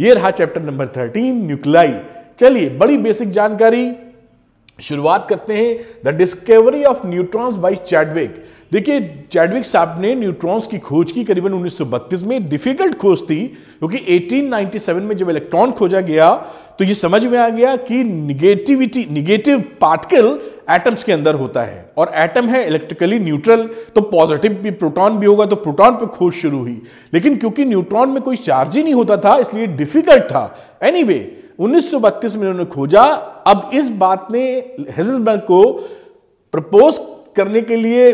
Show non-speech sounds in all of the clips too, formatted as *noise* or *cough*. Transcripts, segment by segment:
ये रहा chapter number thirteen nuclei चलिए बड़ी बेसिक जानकारी शुरुआत करते हैं the discovery of neutrons by Chadwick देखिए चैडविक साहब ने न्यूट्रॉन्स की खोज की करीबन 1932 में डिफिकल्ट खोज थी क्योंकि 1897 में जब इलेक्ट्रॉन खोजा गया तो ये समझ में आ गया कि निगेटिविटी निगेटिव पार्टिकल एटम्स के अंदर होता है और एटम है इलेक्ट्रिकली न्यूट्रल तो पॉजिटिव भी प्रोटॉन भी होगा तो प्रोटॉन पे खोज शुरू हुई लेकिन क्योंकि न्यूट्रॉन में कोई चार्ज ही नहीं होता था इसलिए डिफिकल्ट था एनी anyway, 1932 में उन्होंने खोजा अब इस बात ने हेजलबर्ग को प्रपोज करने के लिए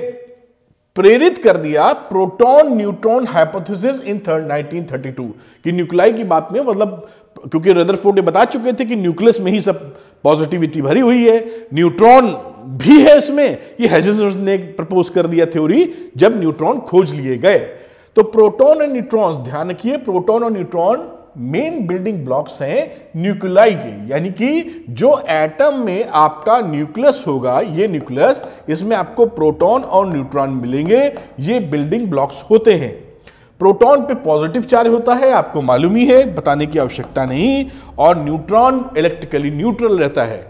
प्रेरित कर दिया प्रोटॉन न्यूट्रॉन हाइपोथेसिस इन टू की न्यूक्लाई की बात में मतलब क्योंकि रदरफोर्ड फोर्ड बता चुके थे कि न्यूक्लियस में ही सब पॉजिटिविटी भरी हुई है न्यूट्रॉन भी है इसमें ये हेजल्स ने प्रपोज कर दिया थ्योरी जब न्यूट्रॉन खोज लिए गए तो प्रोटॉन और न्यूट्रॉन ध्यान रखिए प्रोटॉन और न्यूट्रॉन मेन बिल्डिंग ब्लॉक्स हैं न्यूक्लाई के यानी कि जो एटम में आपका न्यूक्लियस होगा ये न्यूक्लियस इसमें आपको प्रोटॉन और न्यूट्रॉन मिलेंगे ये बिल्डिंग ब्लॉक्स होते हैं प्रोटॉन पे पॉजिटिव चार्ज होता है आपको मालूम ही है बताने की आवश्यकता नहीं और न्यूट्रॉन इलेक्ट्रिकली न्यूट्रल रहता है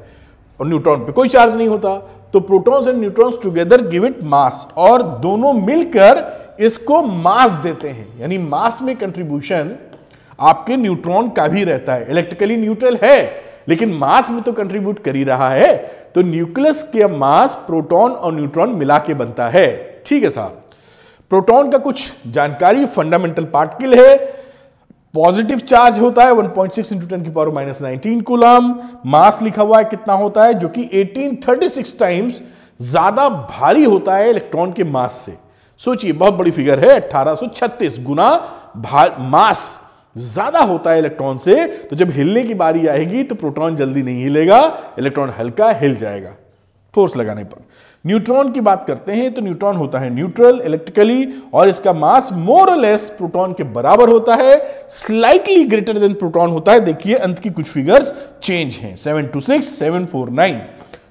और न्यूट्रॉन पे कोई चार्ज नहीं होता तो protons and neutrons together give it mass और दोनों मिलकर इसको मास देते हैं यानी मास में कंट्रीब्यूशन आपके न्यूट्रॉन का भी रहता है इलेक्ट्रिकली न्यूट्रल है लेकिन मास में तो कंट्रीब्यूट कर ही रहा है तो न्यूक्लियस के मास प्रोटॉन और न्यूट्रॉन मिला के बनता है ठीक है साहब प्रोटॉन का कुछ जानकारी फंडामेंटल पार्टिकल है पॉजिटिव चार्ज होता है 1.6 पॉइंट सिक्स इंटू टेन की power minus nineteen coulomb mass लिखा हुआ है कितना होता है जो कि 1836 टाइम्स ज्यादा भारी होता है इलेक्ट्रॉन के मास से सोचिए बहुत बड़ी फिगर है अट्ठारह गुना मास ज्यादा होता है इलेक्ट्रॉन से तो जब हिलने की बारी आएगी तो प्रोटॉन जल्दी नहीं हिलेगा इलेक्ट्रॉन हल्का हिल जाएगा फोर्स लगाने पर न्यूट्रॉन की बात करते हैं तो न्यूट्रॉन होता है न्यूट्रल इलेक्ट्रिकली और इसका मास मोर लेस प्रोटॉन के बराबर होता है स्लाइटली ग्रेटर देन प्रोटॉन होता है देखिए अंत की कुछ फिगर्स चेंज हैं seven two six seven four nine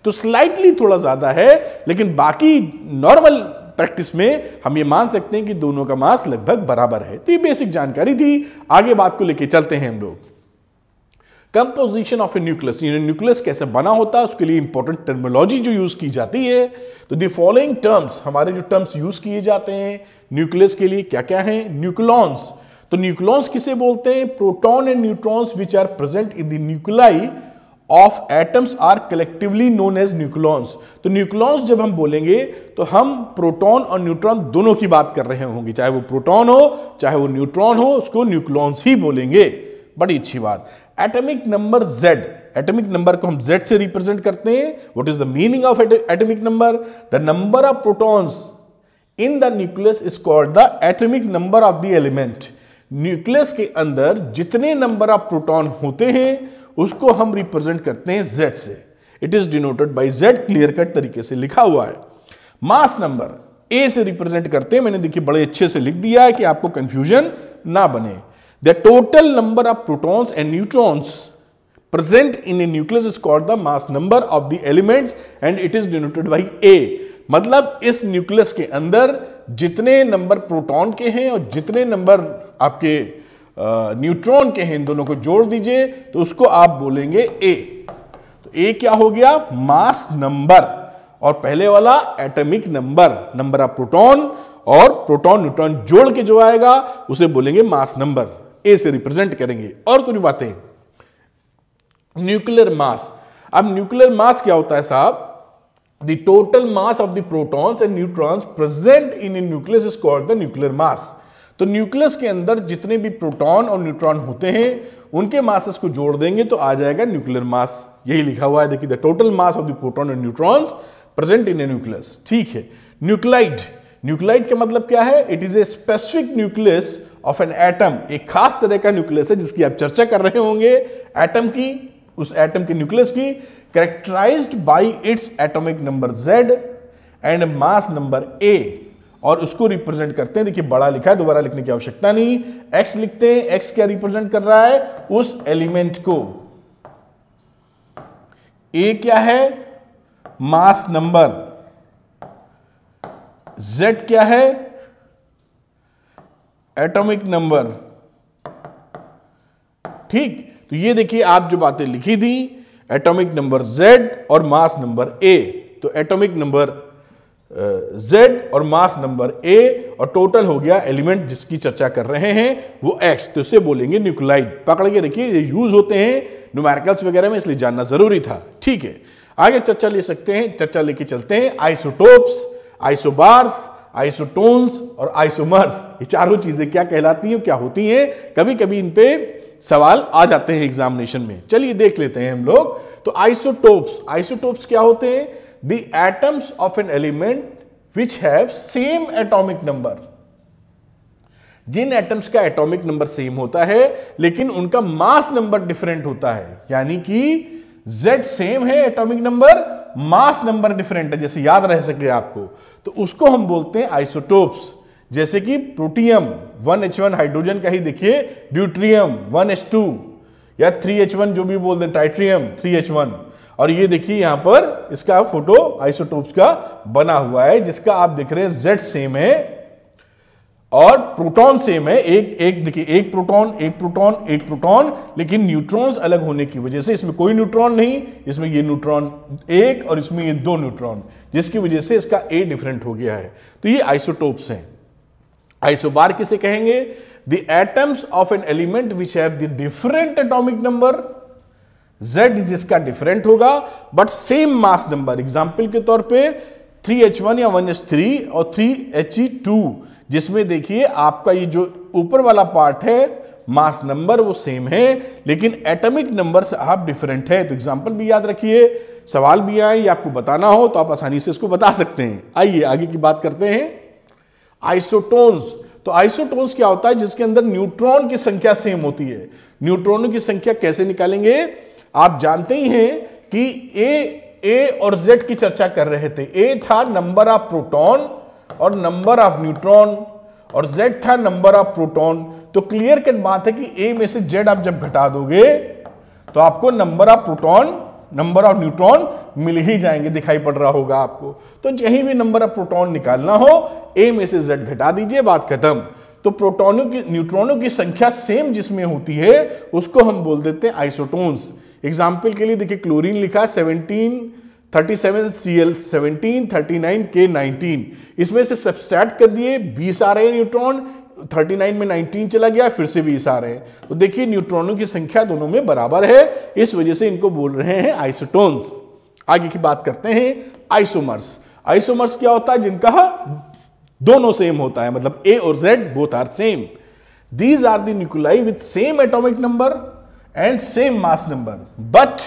तो स्लाइटली थोड़ा ज्यादा है लेकिन बाकी नॉर्मल प्रैक्टिस में हम ये मान सकते हैं कि दोनों का मास लगभग बराबर है तो ये बेसिक जानकारी थी आगे बात को लेके चलते हैं हम लोग कंपोजिशन ऑफ ए न्यूक्लियस यानी न्यूक्लियस कैसे बना होता है उसके लिए इंपॉर्टेंट टर्मोलॉजी जो यूज की जाती है तो दी फॉलोइंग टर्म्स हमारे जो टर्म्स यूज किए जाते हैं न्यूक्लियस के लिए क्या क्या है न्यूक्लॉन्स तो न्यूक्लॉन्स किसे बोलते हैं proton and neutrons which are present in the nuclei of atoms are collectively known as nucleons तो न्यूक्लॉन्स जब हम बोलेंगे तो हम प्रोटॉन और न्यूट्रॉन दोनों की बात कर रहे होंगे चाहे वो प्रोटॉन हो चाहे वो न्यूट्रॉन हो उसको न्यूक्लॉन्स ही बोलेंगे बड़ी अच्छी बात atomic number Z atomic number को हम जेड से रिप्रेजेंट करते हैं what is the meaning of atomic number the number of protons in the nucleus is called the atomic number of the element nucleus के अंदर जितने नंबर ऑफ प्रोटॉन होते हैं उसको हम रिप्रेजेंट करते हैं Z से it is denoted by Z clear cut तरीके से लिखा हुआ है मास नंबर A से रिप्रेजेंट करते हैं मैंने देखिए बड़े अच्छे से लिख दिया है कि आपको कंफ्यूजन ना बने the total number of protons and neutrons present in a nucleus is called the mass number of the elements and it is denoted by A. मतलब इस न्यूक्लियस के अंदर जितने नंबर प्रोटॉन के हैं और जितने नंबर आपके न्यूट्रॉन के हैं इन दोनों को जोड़ दीजिए तो उसको आप बोलेंगे ए तो ए क्या हो गया मास नंबर और पहले वाला atomic number number of proton और प्रोटॉन न्यूट्रॉन जोड़ के जो आएगा उसे बोलेंगे मास नंबर ए से रिप्रेजेंट करेंगे और कुछ बातें न्यूक्लियर मास अब न्यूक्लियर मास क्या होता है साहब the total mass of the protons and neutrons present nucleus a nucleus is called the nuclear mass तो न्यूक्लियस के अंदर जितने भी प्रोटॉन और न्यूट्रॉन होते हैं उनके मासेस को जोड़ देंगे तो आ जाएगा न्यूक्लियर मास यही लिखा हुआ है देखिए the total mass of the proton and neutrons present in a nucleus ठीक है न्यूक्लाइड न्यूक्लाइड का मतलब क्या है it is a specific nucleus of an atom एक खास तरह का न्यूक्लियस है जिसकी आप चर्चा कर रहे होंगे एटम की उस एटम के न्यूक्लियस की characterized by its atomic number Z and mass number A और उसको रिप्रेजेंट करते हैं देखिए बड़ा लिखा है दोबारा लिखने की आवश्यकता नहीं एक्स लिखते हैं एक्स क्या रिप्रेजेंट कर रहा है उस एलिमेंट को ए क्या है मास नंबर जेड क्या है एटॉमिक नंबर ठीक तो ये देखिए आप जो बातें लिखी थी एटॉमिक नंबर जेड और मास नंबर ए तो एटॉमिक नंबर z और मास नंबर a और टोटल हो गया एलिमेंट जिसकी चर्चा कर रहे हैं वो x तो इसे बोलेंगे न्यूक्लाइड पकड़ के रखिए ये यूज होते हैं न्यूमेरिकल्स वगैरह में इसलिए जानना जरूरी था ठीक है आगे चर्चा ले सकते हैं चर्चा लेके चलते हैं आइसोटोप्स आइसोबार्स आइसोटोन्स और आइसोमर्स ये चारों चीजें क्या कहलाती हैं क्या होती हैं कभी कभी इन पे सवाल आ जाते हैं एग्जामिनेशन में चलिए देख लेते हैं हम लोग तो आइसोटोप्स आइसोटोप्स क्या होते हैं the atoms of an element which have same atomic number जिन एटम्स का एटॉमिक नंबर सेम होता है लेकिन उनका मास नंबर डिफरेंट होता है यानी कि Z सेम है atomic number mass number different है जैसे याद रह सके आपको तो उसको हम बोलते हैं आइसोटोप्स जैसे कि प्रोटियम 1H1 हाइड्रोजन का ही देखिए ड्यूट्रियम 1H2 या 3H1 जो भी बोल दें टाइट्रियम 3H1 और ये देखिए यहाँ पर इसका फोटो आइसोटोप्स का बना हुआ है जिसका आप देख रहे हैं जेड सेम है और प्रोटॉन सेम है एक एक देखिए एक प्रोटॉन एक प्रोटॉन एक प्रोटॉन लेकिन न्यूट्रॉन्स अलग होने की वजह से इसमें कोई न्यूट्रॉन नहीं इसमें ये न्यूट्रॉन एक और इसमें ये दो न्यूट्रॉन जिसकी वजह से इसका ए डिफरेंट हो गया है तो ये आइसोटोप्स हैं आइसोबार किसे कहेंगे the atoms of an element which have the different atomic number z जिसका डिफरेंट होगा but same mass number example के तौर पे 3h1 या 1h3 और 3he2 e जिसमें देखिए आपका ये जो ऊपर वाला पार्ट है मास नंबर वो सेम है लेकिन एटॉमिक नंबर आप डिफरेंट है तो एग्जाम्पल भी याद रखिए सवाल भी आए या आपको बताना हो तो आप आसानी से इसको बता सकते हैं आइए आगे की बात करते हैं आइसोटोन्स तो आइसोटोन्स क्या होता है जिसके अंदर न्यूट्रॉन की संख्या सेम होती है न्यूट्रॉनों की संख्या कैसे निकालेंगे आप जानते ही हैं कि ए ए और जेड की चर्चा कर रहे थे ए था नंबर ऑफ प्रोटॉन और नंबर ऑफ न्यूट्रॉन और जेड था नंबर ऑफ प्रोटॉन तो क्लियर कट बात है कि ए में से जेड आप जब घटा दोगे तो आपको number of proton number of neutron मिल ही जाएंगे दिखाई पड़ रहा होगा आपको तो यही भी नंबर ऑफ प्रोटॉन निकालना हो ए में से जेड घटा दीजिए बात खत्म तो प्रोटॉनों की न्यूट्रॉनों की संख्या सेम जिसमें होती है उसको हम बोल देते हैं आइसोटोन्स एग्जाम्पल के लिए देखिए क्लोरीन लिखा है seventeen thirty seven C L seventeen thirty nine के नाइनटीन इसमें से सब्सट्रैक्ट कर दिए बीस आ रहे हैं न्यूट्रॉन नाइन में नाइनटीन चला गया फिर से बीस आ रहे हैं तो देखिए न्यूट्रॉनों की संख्या दोनों में बराबर है इस वजह से इनको बोल रहे हैं आइसोटोन्स आगे की बात करते हैं आइसोमर्स आइसोमर्स क्या होता है जिनका दोनों सेम होता है मतलब ए और Z both are same these are the nuclei with same atomic number and same mass number but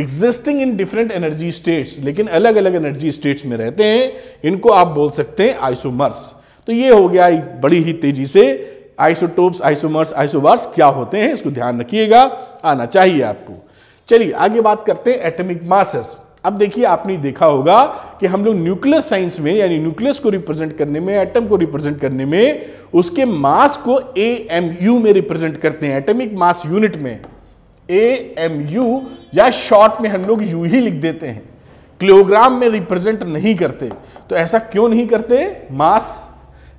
existing in different energy states लेकिन अलग अलग एनर्जी स्टेट्स में रहते हैं इनको आप बोल सकते हैं आइसोमर्स तो ये हो गया बड़ी ही तेजी से आइसोटोप्स आइसोमर्स आइसोबार्स क्या होते हैं इसको ध्यान रखिएगा आना चाहिए आपको चलिए आगे बात करते हैं एटमिक मासेस अब देखिए आपने देखा होगा कि हम लोग न्यूक्लियर साइंस में यानी न्यूक्लियस को रिप्रेजेंट करने में एटम को रिप्रेजेंट करने में उसके मास को ए एम यू में रिप्रेजेंट करते हैं एटमिक मास यूनिट में ए एम यू या शॉर्ट में हम लोग यू ही लिख देते हैं किलोग्राम में रिप्रेजेंट नहीं करते तो ऐसा क्यों नहीं करते मास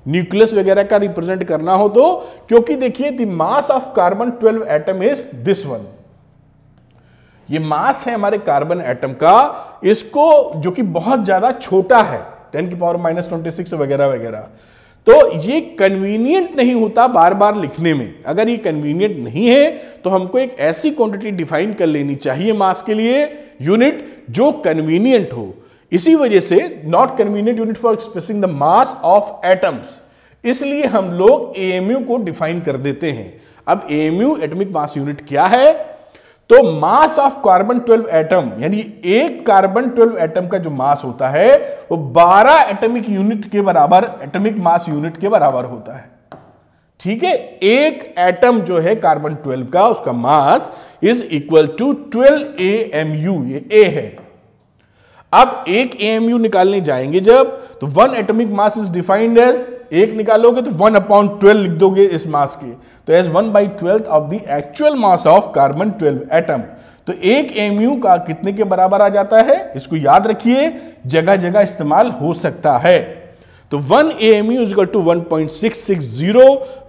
न्यूक्लियस वगैरह का रिप्रेजेंट करना हो तो क्योंकि देखिए the mass of carbon twelve atom is this one ये मास है हमारे कार्बन एटम का इसको जो कि बहुत ज्यादा छोटा है टेन की पावर माइनस ट्वेंटी सिक्स वगैरह वगैरह तो ये कन्वीनियंट नहीं होता बार बार लिखने में अगर ये कन्वीनियंट नहीं है तो हमको एक ऐसी क्वांटिटी डिफाइन कर लेनी चाहिए मास के लिए यूनिट जो कन्वीनियंट हो इसी वजह से not convenient unit for expressing the mass of atoms इसलिए हम लोग एएमयू को डिफाइन कर देते हैं अब एएमयू एटमिक मास यूनिट क्या है तो मास ऑफ कार्बन 12 एटम यानी एक कार्बन 12 एटम का जो मास होता है वो 12 एटमिक यूनिट के बराबर एटमिक मास यूनिट के बराबर होता है ठीक है एक एटम जो है कार्बन 12 का उसका mass is equal to 12 A M U ये ए है अब एक ए एम यू निकालने जाएंगे जब तो one atomic mass is defined as एक निकालोगे तो वन अपॉन ट्वेल्व लिख दोगे इस मास के तो as one by twelfth of the actual mass of carbon twelve atom तो एक एम का कितने के बराबर आ जाता है इसको याद रखिए जगह जगह इस्तेमाल हो सकता है तो one A M U to one point six six zero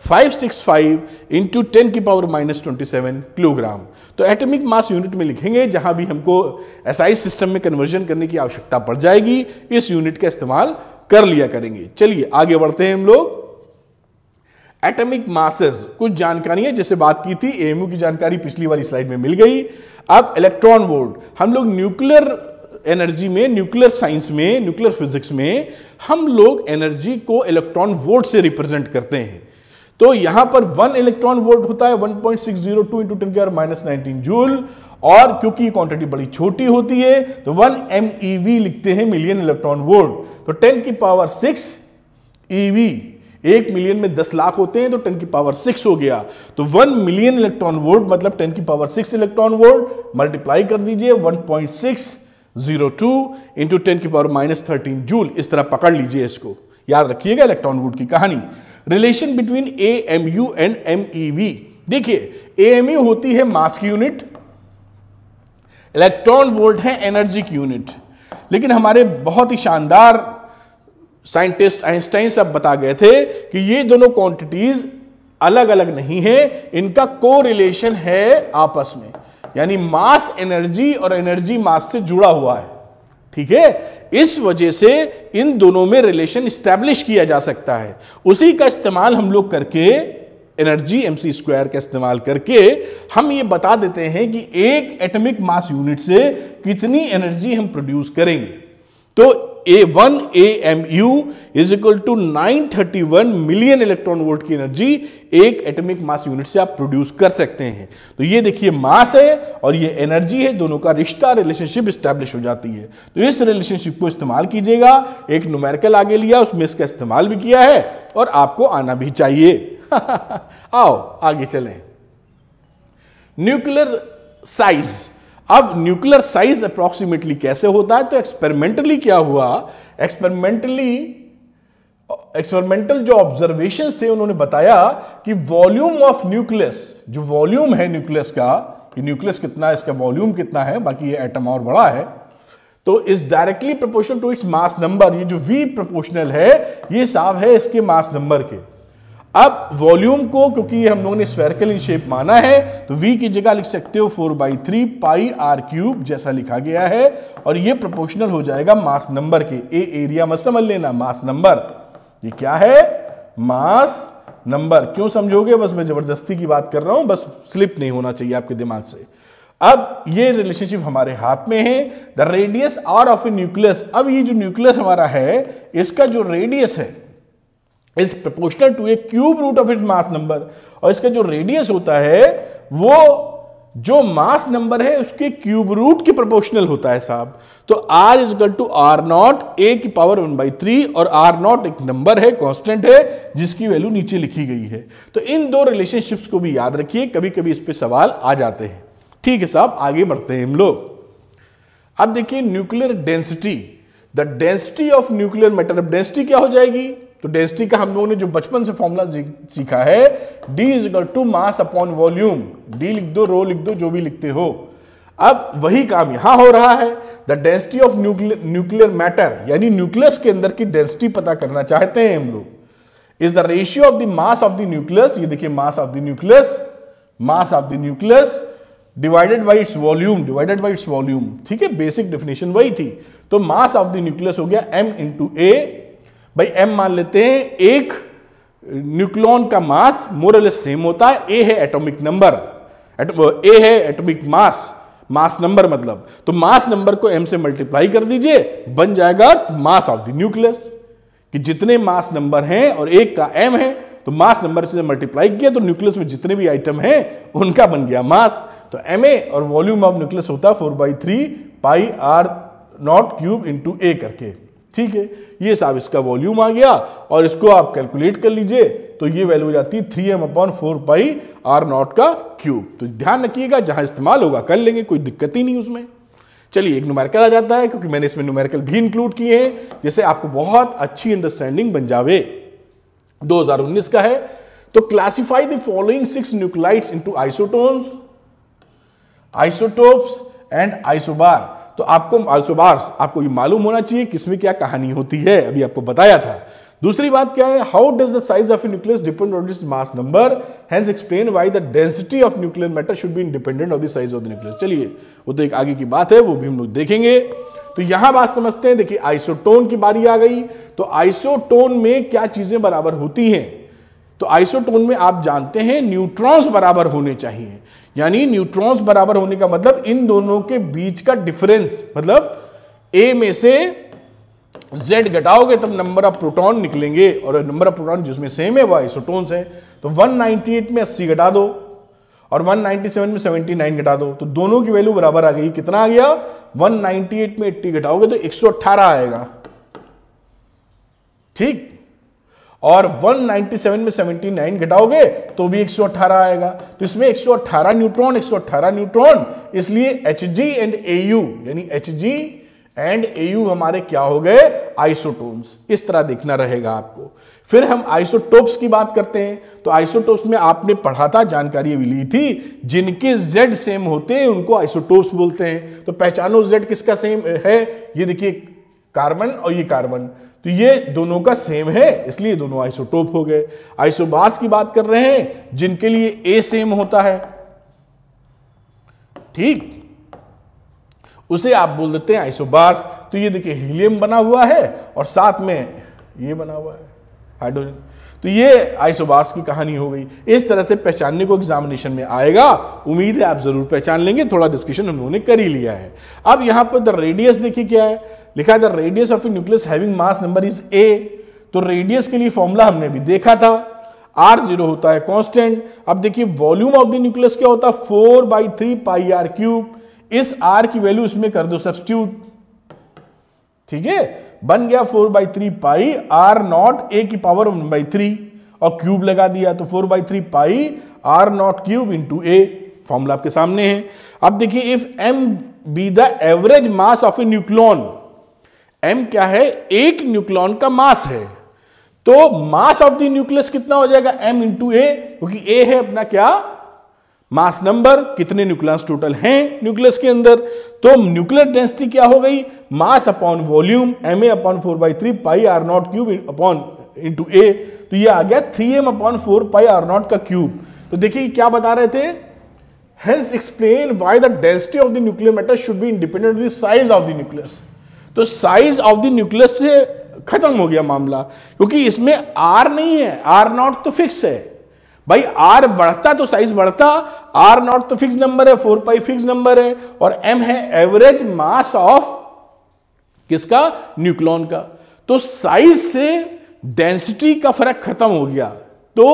five six five into ten की power minus twenty seven kilogram तो एटॉमिक मास यूनिट में लिखेंगे जहां भी हमको एसआई SI सिस्टम में कन्वर्जन करने की आवश्यकता पड़ जाएगी इस यूनिट का इस्तेमाल कर लिया करेंगे चलिए आगे बढ़ते हैं हम लोग एटॉमिक मासेस कुछ जानकारियां जैसे बात की थी एएमयू की जानकारी पिछली वाली स्लाइड में मिल गई अब इलेक्ट्रॉन वोल्ट हम लोग न्यूक्लियर एनर्जी में न्यूक्लियर साइंस में न्यूक्लियर फिजिक्स में हम लोग एनर्जी को इलेक्ट्रॉन वोल्ट से रिप्रेजेंट करते हैं तो यहां पर वन इलेक्ट्रॉन वोल्ट होता है 1.602 point six zero two into ten के माइनस नाइनटीन जूल और क्योंकि क्वांटिटी बड़ी छोटी होती है तो वन एम लिखते हैं मिलियन इलेक्ट्रॉन वोल्ट तो टेन की पावर सिक्स ई एक मिलियन में दस लाख होते हैं तो टेन की पावर सिक्स हो गया तो वन मिलियन इलेक्ट्रॉन वोल्ट मतलब टेन की power six electron volt multiply कर दीजिए one point six zero two into ten की पावर माइनस थर्टीन जूल इस तरह पकड़ लीजिए इसको याद रखिएगा इलेक्ट्रॉन वोल्ट की कहानी relation between A M U and M E V देखिए ए एम यू होती है मास की यूनिट इलेक्ट्रॉन वोल्ट है एनर्जी की यूनिट लेकिन हमारे बहुत ही शानदार साइंटिस्ट आइंस्टाइन साहब बता गए थे कि ये दोनों क्वांटिटीज अलग अलग नहीं है इनका को रिलेशन है आपस में यानी मास एनर्जी और एनर्जी मास से जुड़ा हुआ है ठीक है इस वजह से इन दोनों में रिलेशन स्टैब्लिश किया जा सकता है उसी का इस्तेमाल हम लोग करके एनर्जी एम सी स्क्वायर का इस्तेमाल करके हम ये बता देते हैं कि एक एटमिक मास यूनिट से कितनी एनर्जी हम प्रोड्यूस करेंगे तो a one A M U is equal to nine thirty one million electron volt की एनर्जी एक एटमिक मास यूनिट से आप प्रोड्यूस कर सकते हैं तो ये देखिए मास है और ये एनर्जी है दोनों का रिश्ता रिलेशनशिप स्टैब्लिश हो जाती है तो इस रिलेशनशिप को इस्तेमाल कीजिएगा एक नुमेरिकल आगे लिया उसमें इसका इस्तेमाल भी किया है और आपको आना भी चाहिए *laughs* आओ आगे चलें न्यूक्लियर साइज अब न्यूक्लियर साइज अप्रोक्सीमेटली कैसे होता है तो एक्सपेरिमेंटली क्या हुआ एक्सपेरिमेंटली एक्सपेरिमेंटल जो ऑब्जर्वेशंस थे उन्होंने बताया कि वॉल्यूम ऑफ न्यूक्लियस जो वॉल्यूम है न्यूक्लियस का कि न्यूक्लियस कितना है इसका वॉल्यूम कितना है बाकी ये एटम और बड़ा है तो is directly proportional to its mass number ये जो वी प्रोपोर्शनल है ये साफ है इसके मास नंबर के अब वॉल्यूम को क्योंकि हम लोगों ने स्वेरकल इन शेप माना है तो वी की जगह लिख सकते हो four by three pi R cube जैसा लिखा गया है और ये प्रोपोर्शनल हो जाएगा मास नंबर के ए एरिया मत समझ लेना मास नंबर ये क्या है मास नंबर क्यों समझोगे बस मैं जबरदस्ती की बात कर रहा हूं बस स्लिप नहीं होना चाहिए आपके दिमाग से अब ये रिलेशनशिप हमारे हाथ में है the radius R of a nucleus अब ये जो न्यूक्लियस हमारा है इसका जो रेडियस है is proportional to A cube root of it mass number और इसका जो रेडियस होता है वो जो मास नंबर है उसके क्यूब रूट के प्रोपोर्शनल होता है साहब तो R is equal to R not A की पावर वन बाई थ्री और आर नॉट एक नंबर है कांस्टेंट है जिसकी वैल्यू नीचे लिखी गई है तो इन दो रिलेशनशिप्स को भी याद रखिए कभी कभी इस पे सवाल आ जाते हैं ठीक है साहब आगे बढ़ते हैं हम लोग अब देखिए nuclear density the density of nuclear matter अब डेंसिटी क्या हो जाएगी तो डेंसिटी का हम लोगों ने जो बचपन से फॉर्मूला सीखा है D is equal to mass upon volume D लिख दो रो लिख दो जो भी लिखते हो अब वही काम यहां हो रहा है the density of nuclear matter यानी न्यूक्लियस के अंदर की डेंसिटी पता करना चाहते हैं हम लोग is the ratio of the mass of the nucleus ये देखिए mass of the nucleus mass of the nucleus divided by its volume divided by its volume ठीक है बेसिक डेफिनेशन वही थी तो मास ऑफ द न्यूक्लियस हो गया एम इंटू ए भाई एम मान लेते हैं एक न्यूक्लॉन का मास मोरल सेम होता है ए है एटॉमिक नंबर ए है एटॉमिक मास मास नंबर मतलब तो मास नंबर को एम से मल्टीप्लाई कर दीजिए बन जाएगा मास ऑफ द न्यूक्लियस कि जितने मास नंबर हैं और एक का एम है तो मास नंबर से मल्टीप्लाई किया तो न्यूक्लियस में जितने भी आइटम हैं उनका बन गया मास तो एम ए और वॉल्यूम ऑफ न्यूक्लियस होता है four by three pi R not cube into A करके ठीक है ये साहब इसका वॉल्यूम आ गया और इसको आप कैलकुलेट कर लीजिए तो ये वैल्यू हो जाती है three M upon four pi R not का क्यूब तो ध्यान रखिएगा जहां इस्तेमाल होगा कर लेंगे कोई दिक्कत ही नहीं उसमें चलिए एक नुमेरिकल आ जाता है क्योंकि मैंने इसमें नुमेरिकल भी इंक्लूड किए हैं जैसे आपको बहुत अच्छी अंडरस्टैंडिंग बन जावे 2019 का है तो classify the following six nuclides into isotones isotopes and isobar तो आपको आलसुबार्स आपको ये मालूम होना चाहिए किसमें क्या कहानी होती है अभी आपको बताया था दूसरी बात क्या है how does the size of nucleus depend on its mass number hence explain why the density of nuclear matter should be independent of the size of the nucleus चलिए वो तो एक आगे की बात है वो भी हम लोग देखेंगे तो यहां बात समझते हैं देखिए आइसोटोन की बारी आ गई तो आइसोटोन में क्या चीजें बराबर होती हैं तो आइसोटोन में आप जानते हैं न्यूट्रॉन्स बराबर होने चाहिए यानी न्यूट्रॉन्स बराबर होने का मतलब इन दोनों के बीच का डिफरेंस मतलब ए में से z घटाओगे तब नंबर ऑफ प्रोटॉन निकलेंगे और नंबर ऑफ प्रोटॉन जिसमें सेम है वह आइसोटोन्स है तो 198 में 80 घटा दो और 197 में 79 घटा दो तो दोनों की वैल्यू बराबर आ गई कितना आ गया 198 में 80 घटाओगे तो 118 आएगा ठीक और 197 में 79 घटाओगे तो भी 118 आएगा तो इसमें 118 न्यूट्रॉन 118 न्यूट्रॉन इसलिए एच एंड ए यानी एच एंड ए हमारे क्या हो गए आइसोटोम्स इस तरह देखना रहेगा आपको फिर हम आइसोटोप्स की बात करते हैं तो आइसोटोप्स में आपने पढ़ा था जानकारी भी ली थी जिनके जेड सेम होते हैं उनको आइसोटोप्स बोलते हैं तो पहचानो जेड किसका सेम है ये देखिए कार्बन और ये कार्बन तो ये दोनों का सेम है इसलिए दोनों आइसोटोप हो गए आइसोबार्स की बात कर रहे हैं जिनके लिए ए सेम होता है ठीक उसे आप बोल देते हैं आइसोबार्स तो ये देखिए हीलियम बना हुआ है और साथ में ये बना हुआ है हाइड्रोजन तो ये आइसोबार्स की कहानी हो गई इस तरह से पहचानने को एग्जामिनेशन में आएगा उम्मीद है आप ज़रूर पहचान लेंगे थोड़ा डिस्कशन हम लोगों ने कर ही लिया है अब यहां पर द रेडियस देखिए क्या है लिखा है the radius of a nucleus having mass number is A तो रेडियस के लिए फॉर्मूला हमने भी देखा था आर जीरो होता है कॉन्स्टेंट अब देखिए वॉल्यूम ऑफ द न्यूक्लियस क्या होता है four by three pi R cube इस आर की वैल्यू इसमें कर दो सब्सटीट्यूट ठीक है बन गया four by three pi R not A की पावर वन बाई थ्री और क्यूब लगा दिया तो four by three pi R not cube into A formula आपके सामने है अब देखिए if M be the average mass of a nucleon M क्या है एक न्यूक्लॉन का मास है तो मास ऑफ द न्यूक्लियस कितना हो जाएगा एम इंटू ए क्योंकि ए है अपना क्या मास नंबर कितने न्यूक्लियस टोटल हैं न्यूक्लियस के अंदर तो न्यूक्लियर डेंसिटी क्या हो गई mass upon volume M A upon four by three pi R not cube upon into A तो ये आ गया three M upon four pi R not का क्यूब तो देखिए क्या बता रहे थे hence explain why the density of the nuclear matter should be independent of the size of the nucleus तो साइज ऑफ द न्यूक्लियस से खत्म हो गया मामला क्योंकि इसमें आर नहीं है आर नॉट तो फिक्स है भाई आर बढ़ता तो साइज बढ़ता आर नॉट तो फिक्स नंबर है फोर पाई फिक्स नंबर है और एम है एवरेज मास ऑफ किसका न्यूक्लॉन का तो साइज से डेंसिटी का फर्क खत्म हो गया तो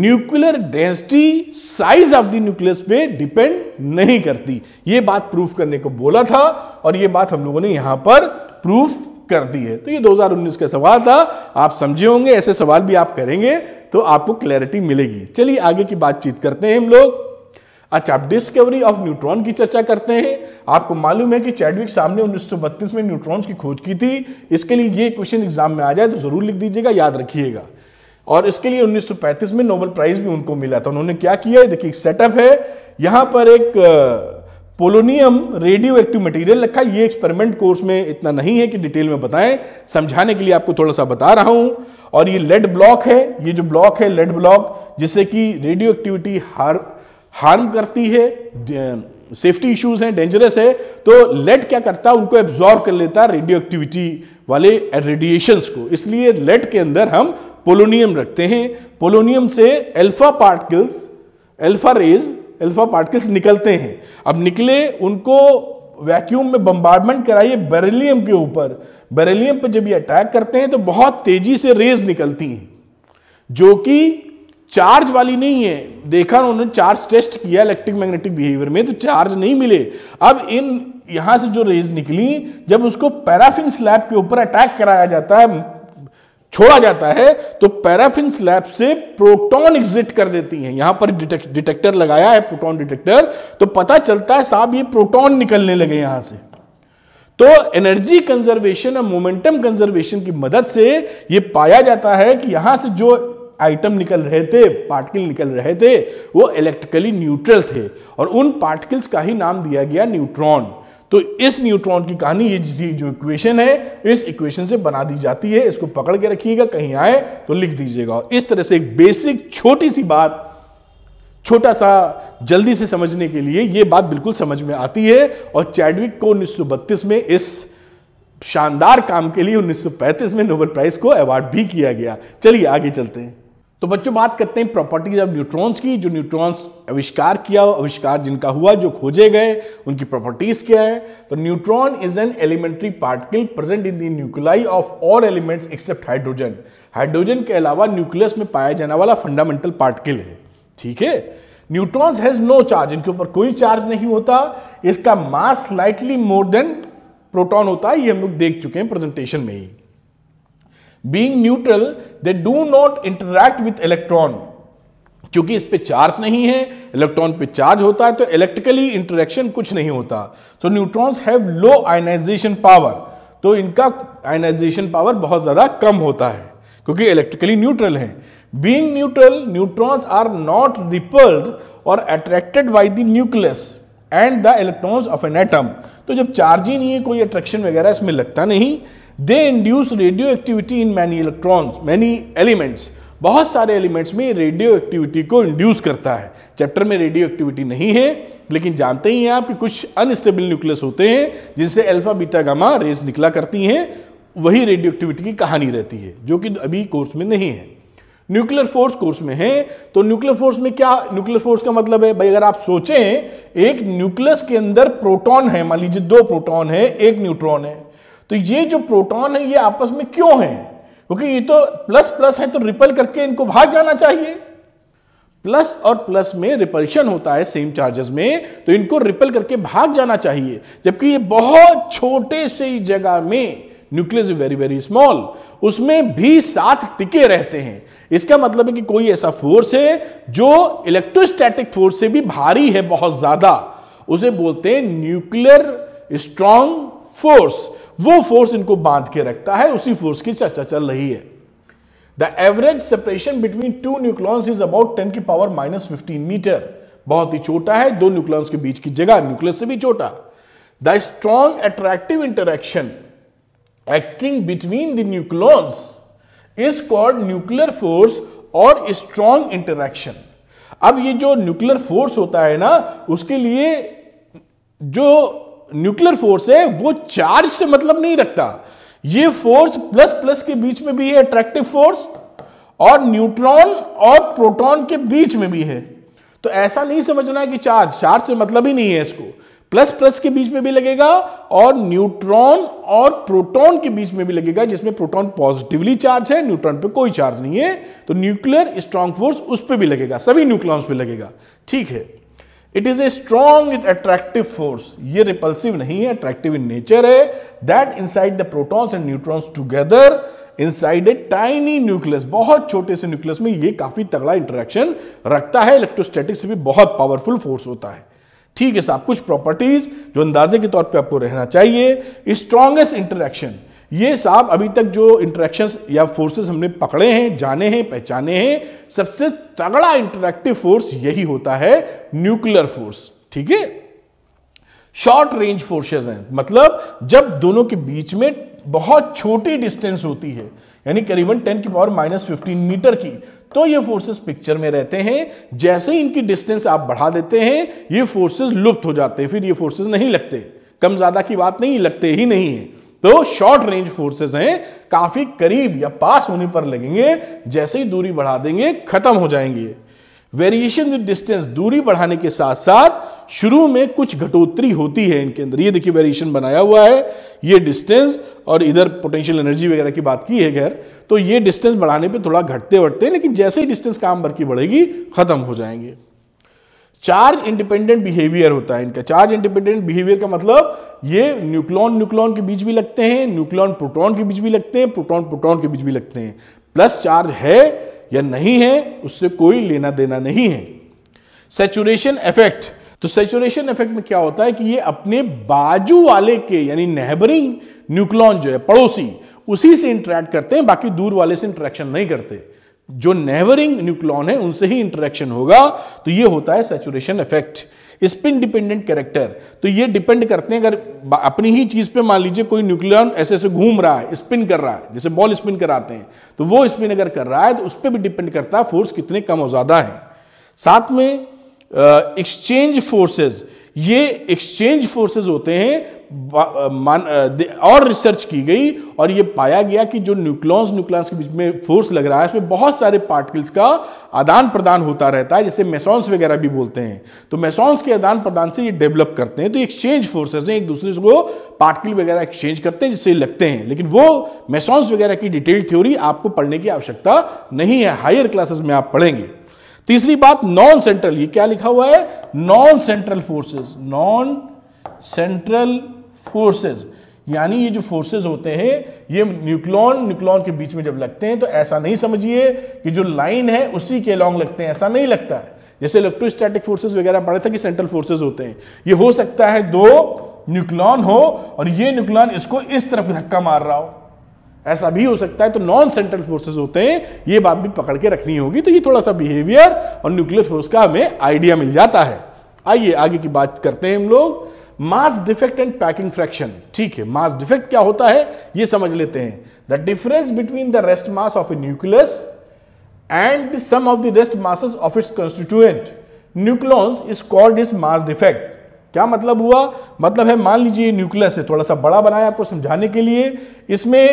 nuclear density size of the nucleus पे डिपेंड नहीं करती ये बात प्रूफ करने को बोला था और ये बात हम लोगों ने यहां पर प्रूफ कर दी है तो ये 2019 का सवाल था आप समझे होंगे ऐसे सवाल भी आप करेंगे तो आपको क्लैरिटी मिलेगी चलिए आगे की बातचीत करते हैं हम लोग अच्छा आप डिस्कवरी ऑफ न्यूट्रॉन की चर्चा करते हैं आपको मालूम है कि चैडविक साहब ने उन्नीस में न्यूट्रॉन्स की खोज की थी इसके लिए ये क्वेश्चन एग्जाम में आ जाए तो ज़रूर लिख दीजिएगा याद रखिएगा और इसके लिए 1935 में नोबल प्राइज भी उनको मिला था उन्होंने क्या किया देखिए सेटअप है यहाँ पर एक पोलोनियम रेडियो एक्टिव मटीरियल रखा ये एक्सपेरिमेंट कोर्स में इतना नहीं है कि डिटेल में बताएं समझाने के लिए आपको थोड़ा सा बता रहा हूं और ये लेड ब्लॉक है ये जो ब्लॉक है लेड ब्लॉक जिससे कि रेडियो एक्टिविटी हार हार्म करती है सेफ्टी इश्यूज हैं डेंजरस है तो लेड क्या करता है उनको एब्जॉर्व कर लेता है रेडियो एक्टिविटी वाले रेडिएशंस को इसलिए लेड के अंदर हम पोलोनियम रखते हैं पोलोनियम से alpha particles alpha rays alpha particles निकलते हैं अब निकले उनको वैक्यूम में बम्बार्डमेंट कराइए बेरेलियम के ऊपर बेरेलियम पर जब ये अटैक करते हैं तो बहुत तेज़ी से रेज निकलती हैं जो कि चार्ज वाली नहीं है देखा उन्होंने चार्ज टेस्ट किया इलेक्ट्रिक मैग्नेटिक बिहेवियर में तो चार्ज नहीं मिले अब इन यहां से जो रेज निकली जब उसको पैराफिन स्लैब के ऊपर अटैक कराया जाता है छोड़ा जाता है तो पैराफिन स्लैब से प्रोटॉन एग्जिट कर देती हैं यहां पर डिटेक्टर लगाया है प्रोटॉन डिटेक्टर तो पता चलता है साहब ये प्रोटॉन निकलने लगे यहां से तो एनर्जी कंजर्वेशन और मोमेंटम कंजर्वेशन की मदद से ये पाया जाता है कि यहां से जो आइटम निकल रहे थे पार्टिकल निकल रहे थे वो इलेक्ट्रिकली न्यूट्रल थे और उन पार्टिकल्स का ही नाम दिया गया न्यूट्रॉन तो इस न्यूट्रॉन की कहानी ये जो इक्वेशन है इस इक्वेशन से बना दी जाती है इसको पकड़ के रखिएगा कहीं आए तो लिख दीजिएगा इस तरह से एक बेसिक छोटी सी बात छोटा सा जल्दी से समझने के लिए ये बात बिल्कुल समझ में आती है और चैडविक को उन्नीस में इस शानदार काम के लिए 1935 में नोबेल प्राइज को अवार्ड भी किया गया चलिए आगे चलते हैं तो बच्चों बात करते हैं प्रॉपर्टीज ऑफ न्यूट्रॉन्स की जो न्यूट्रॉन्स आविष्कार किया आविष्कार जिनका हुआ जो खोजे गए उनकी प्रॉपर्टीज क्या है तो neutron is an elementary particle present in the nuclei of all elements except hydrogen hydrogen के अलावा न्यूक्लियस में पाया जाने वाला फंडामेंटल पार्टिकल है ठीक है न्यूट्रॉन्स हैज नो चार्ज इनके ऊपर कोई चार्ज नहीं होता इसका mass slightly more than proton होता है ये हम लोग देख चुके हैं प्रेजेंटेशन में ही being neutral they do not interact with electron क्योंकि इस पे चार्ज नहीं है इलेक्ट्रॉन पे चार्ज होता है तो इलेक्ट्रिकली इंटरेक्शन कुछ नहीं होता so neutrons have low ionization power तो इनका आयनाइजेशन पावर बहुत ज़्यादा कम होता है क्योंकि इलेक्ट्रिकली न्यूट्रल है being neutral neutrons are not repelled और attracted by the nucleus and the electrons of an atom तो जब चार्ज ही नहीं है कोई अट्रैक्शन वगैरह इसमें लगता नहीं they induce radioactivity in many electrons many elements बहुत सारे एलिमेंट्स में रेडियो एक्टिविटी को इंड्यूस करता है चैप्टर में रेडियो एक्टिविटी नहीं है लेकिन जानते ही हैं आप कि कुछ अनस्टेबल न्यूक्लियस होते हैं जिससे अल्फा बीटा गामा रेस निकला करती हैं वही रेडियो एक्टिविटी की कहानी रहती है जो कि अभी कोर्स में नहीं है न्यूक्लियर फोर्स कोर्स में है तो न्यूक्लियर फोर्स में क्या न्यूक्लियर फोर्स का मतलब है भाई अगर आप सोचें एक न्यूक्लियस के अंदर प्रोटॉन है मान लीजिए दो प्रोटॉन है एक न्यूट्रॉन है तो ये जो प्रोटॉन है ये आपस में क्यों है क्योंकि ये तो प्लस प्लस है तो रिपल करके इनको भाग जाना चाहिए प्लस और प्लस में रिपल्शन होता है सेम चार्जेस में तो इनको रिपल करके भाग जाना चाहिए जबकि ये बहुत छोटे से जगह में न्यूक्लियस वेरी वेरी स्मॉल उसमें भी साथ टिके रहते हैं इसका मतलब है कि कोई ऐसा फोर्स है जो इलेक्ट्रोस्टैटिक फोर्स से भी भारी है बहुत ज्यादा उसे बोलते हैं न्यूक्लियर स्ट्रांग फोर्स वो फोर्स इनको बांध के रखता है उसी फोर्स की चर्चा चल रही है the average separation between two nucleons is about ten की पावर माइनस फिफ्टीन मीटर बहुत ही छोटा है दो न्यूक्लॉन्स के बीच की जगह न्यूक्लियस से भी छोटा the strong attractive interaction acting between the nucleons is called nuclear force और स्ट्रॉन्ग इंटरेक्शन अब ये जो न्यूक्लियर फोर्स होता है ना उसके लिए जो न्यूक्लियर फोर्स है वो चार्ज से मतलब नहीं रखता ये फोर्स प्लस प्लस के बीच में भी है अट्रैक्टिव फोर्स और न्यूट्रॉन और प्रोटॉन के बीच में भी है तो ऐसा नहीं समझना है कि चार्ज चार्ज से मतलब ही नहीं है इसको प्लस प्लस के बीच में भी लगेगा और न्यूट्रॉन और प्रोटॉन के बीच में भी लगेगा जिसमें प्रोटॉन पॉजिटिवली चार्ज है न्यूट्रॉन पे कोई चार्ज नहीं है तो न्यूक्लियर स्ट्रांग फोर्स उस पर भी लगेगा सभी न्यूक्लॉन्स पे लगेगा ठीक है it is a strong attractive force ये रिपल्सिव नहीं है अट्रैक्टिव इन नेचर है that inside the protons and neutrons together inside a tiny nucleus बहुत छोटे से न्यूक्लियस में ये काफी तगड़ा इंटरेक्शन रखता है इलेक्ट्रोस्टैटिक से भी बहुत पावरफुल फोर्स होता है ठीक है साहब कुछ प्रॉपर्टीज जो अंदाजे के तौर पे आपको रहना चाहिए स्ट्रॉन्गेस्ट इंटरेक्शन ये साहब अभी तक जो इंटरेक्शंस या फोर्सेस हमने पकड़े हैं जाने हैं पहचाने हैं सबसे तगड़ा इंटरेक्टिव फोर्स यही होता है न्यूक्लियर फोर्स ठीक है शॉर्ट रेंज फोर्सेस हैं मतलब जब दोनों के बीच में बहुत छोटी डिस्टेंस होती है यानी करीबन 10 की पावर माइनस फिफ्टीन मीटर की तो ये फोर्सेस पिक्चर में रहते हैं जैसे ही इनकी डिस्टेंस आप बढ़ा देते हैं ये फोर्सेस लुप्त हो जाते हैं फिर ये फोर्सेस नहीं लगते कम ज़्यादा की बात नहीं लगते ही नहीं है तो शॉर्ट रेंज फोर्सेस हैं काफी करीब या पास होने पर लगेंगे जैसे ही दूरी बढ़ा देंगे खत्म हो जाएंगे वेरिएशन इन डिस्टेंस दूरी बढ़ाने के साथ साथ शुरू में कुछ घटोतरी होती है इनके अंदर ये देखिए वेरिएशन बनाया हुआ है ये डिस्टेंस और इधर पोटेंशियल एनर्जी वगैरह की बात की है खैर तो ये डिस्टेंस बढ़ाने पे थोड़ा घटते बढ़ते लेकिन जैसे ही डिस्टेंस काम भर की बढ़ेगी खत्म हो जाएंगे चार्ज इंडिपेंडेंट बिहेवियर होता है इनका चार्ज इंडिपेंडेंट बिहेवियर का मतलब ये न्यूक्लॉन न्यूक्लॉन के बीच भी लगते हैं न्यूक्लॉन प्रोटॉन के बीच भी लगते हैं प्रोटॉन प्रोटॉन के बीच भी लगते हैं प्लस चार्ज है या नहीं है उससे कोई लेना देना नहीं है सेचुरेशन इफेक्ट तो सेचुरेशन इफेक्ट में क्या होता है कि ये अपने बाजू वाले के यानी नेहबरिंग न्यूक्लॉन जो है पड़ोसी उसी से इंटरेक्ट करते हैं बाकी दूर वाले से इंटरेक्शन नहीं करते जो नेवरिंग न्यूक्लॉन है उनसे ही इंटरेक्शन होगा तो ये होता है saturation effect spin dependent character तो ये डिपेंड करते हैं अगर अपनी ही चीज पे मान लीजिए कोई न्यूक्लियन ऐसे ऐसे घूम रहा है स्पिन कर रहा है जैसे बॉल स्पिन कराते हैं तो वो स्पिन अगर कर रहा है तो उस पर भी डिपेंड करता है फोर्स कितने कम और ज्यादा है साथ में एक्सचेंज फोर्सेज ये एक्सचेंज फोर्सेज होते हैं और रिसर्च की गई और ये पाया गया कि जो न्यूक्लॉन्स न्यूक्लॉन्स के बीच में फोर्स लग रहा है उसमें बहुत सारे पार्टिकल्स का आदान प्रदान होता रहता है जैसे मेसॉन्स वगैरह भी बोलते हैं तो मेसॉन्स के आदान प्रदान से ये डेवलप करते हैं तो एक्सचेंज फोर्सेस हैं एक दूसरे को पार्टिकल वगैरह एक्सचेंज करते हैं जिससे लगते हैं लेकिन वो मेसॉन्स वगैरह की डिटेल थ्योरी आपको पढ़ने की आवश्यकता नहीं है हायर क्लासेस में आप पढ़ेंगे तीसरी बात नॉन सेंट्रल ये क्या लिखा हुआ है non central forces non central forces यानी ये जो फोर्सेज होते हैं ये न्यूक्लॉन न्यूक्लॉन के बीच में जब लगते हैं तो ऐसा नहीं समझिए कि जो लाइन है उसी के लॉन्ग लगते हैं ऐसा नहीं लगता है जैसे इलेक्ट्रोस्टैटिक फोर्सेज वगैरह पढ़े थे कि सेंट्रल फोर्सेज होते हैं ये हो सकता है दो न्यूक्लॉन हो और ये न्यूक्लॉन इसको इस तरफ धक्का मार रहा हो ऐसा भी हो सकता है तो नॉन सेंट्रल फोर्सेस होते हैं ये बात भी पकड़ के रखनी होगी तो ये थोड़ा सा बिहेवियर और न्यूक्लियर फोर्स का हमें आइडिया मिल जाता है आइए आगे की बात करते हैं हम लोग mass defect and packing fraction ठीक है मास डिफेक्ट क्या होता है ये समझ लेते हैं the difference between the rest mass of a nucleus and the sum of the rest masses of its constituent nucleons is called is mass defect क्या मतलब हुआ मतलब है मान लीजिए न्यूक्लियस है थोड़ा सा बड़ा बनाया आपको समझाने के लिए इसमें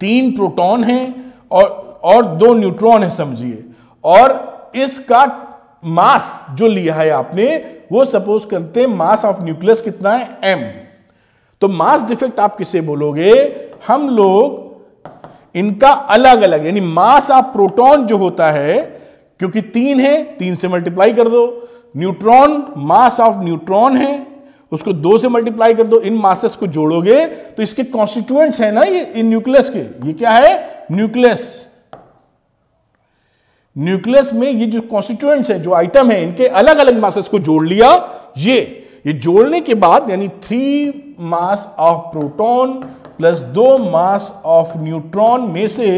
तीन प्रोटॉन हैं और और दो न्यूट्रॉन है समझिए और इसका मास जो लिया है आपने वो सपोज करते हैं मास ऑफ न्यूक्लियस कितना है एम तो मास डिफेक्ट आप किसे बोलोगे हम लोग इनका अलग अलग यानी मास ऑफ प्रोटॉन जो होता है क्योंकि तीन है तीन से मल्टीप्लाई कर दो न्यूट्रॉन मास ऑफ न्यूट्रॉन है उसको दो से मल्टीप्लाई कर दो इन मासेस को जोड़ोगे तो इसके कॉन्स्टिट्यूएंट्स हैं ना ये इन न्यूक्लियस के ये क्या है न्यूक्लियस न्यूक्लियस में ये जो कॉन्स्टिट्यूएंट्स है जो आइटम है इनके अलग अलग मासेस को जोड़ लिया ये ये जोड़ने के बाद यानी three mass of proton plus दो मास ऑफ न्यूट्रॉन में से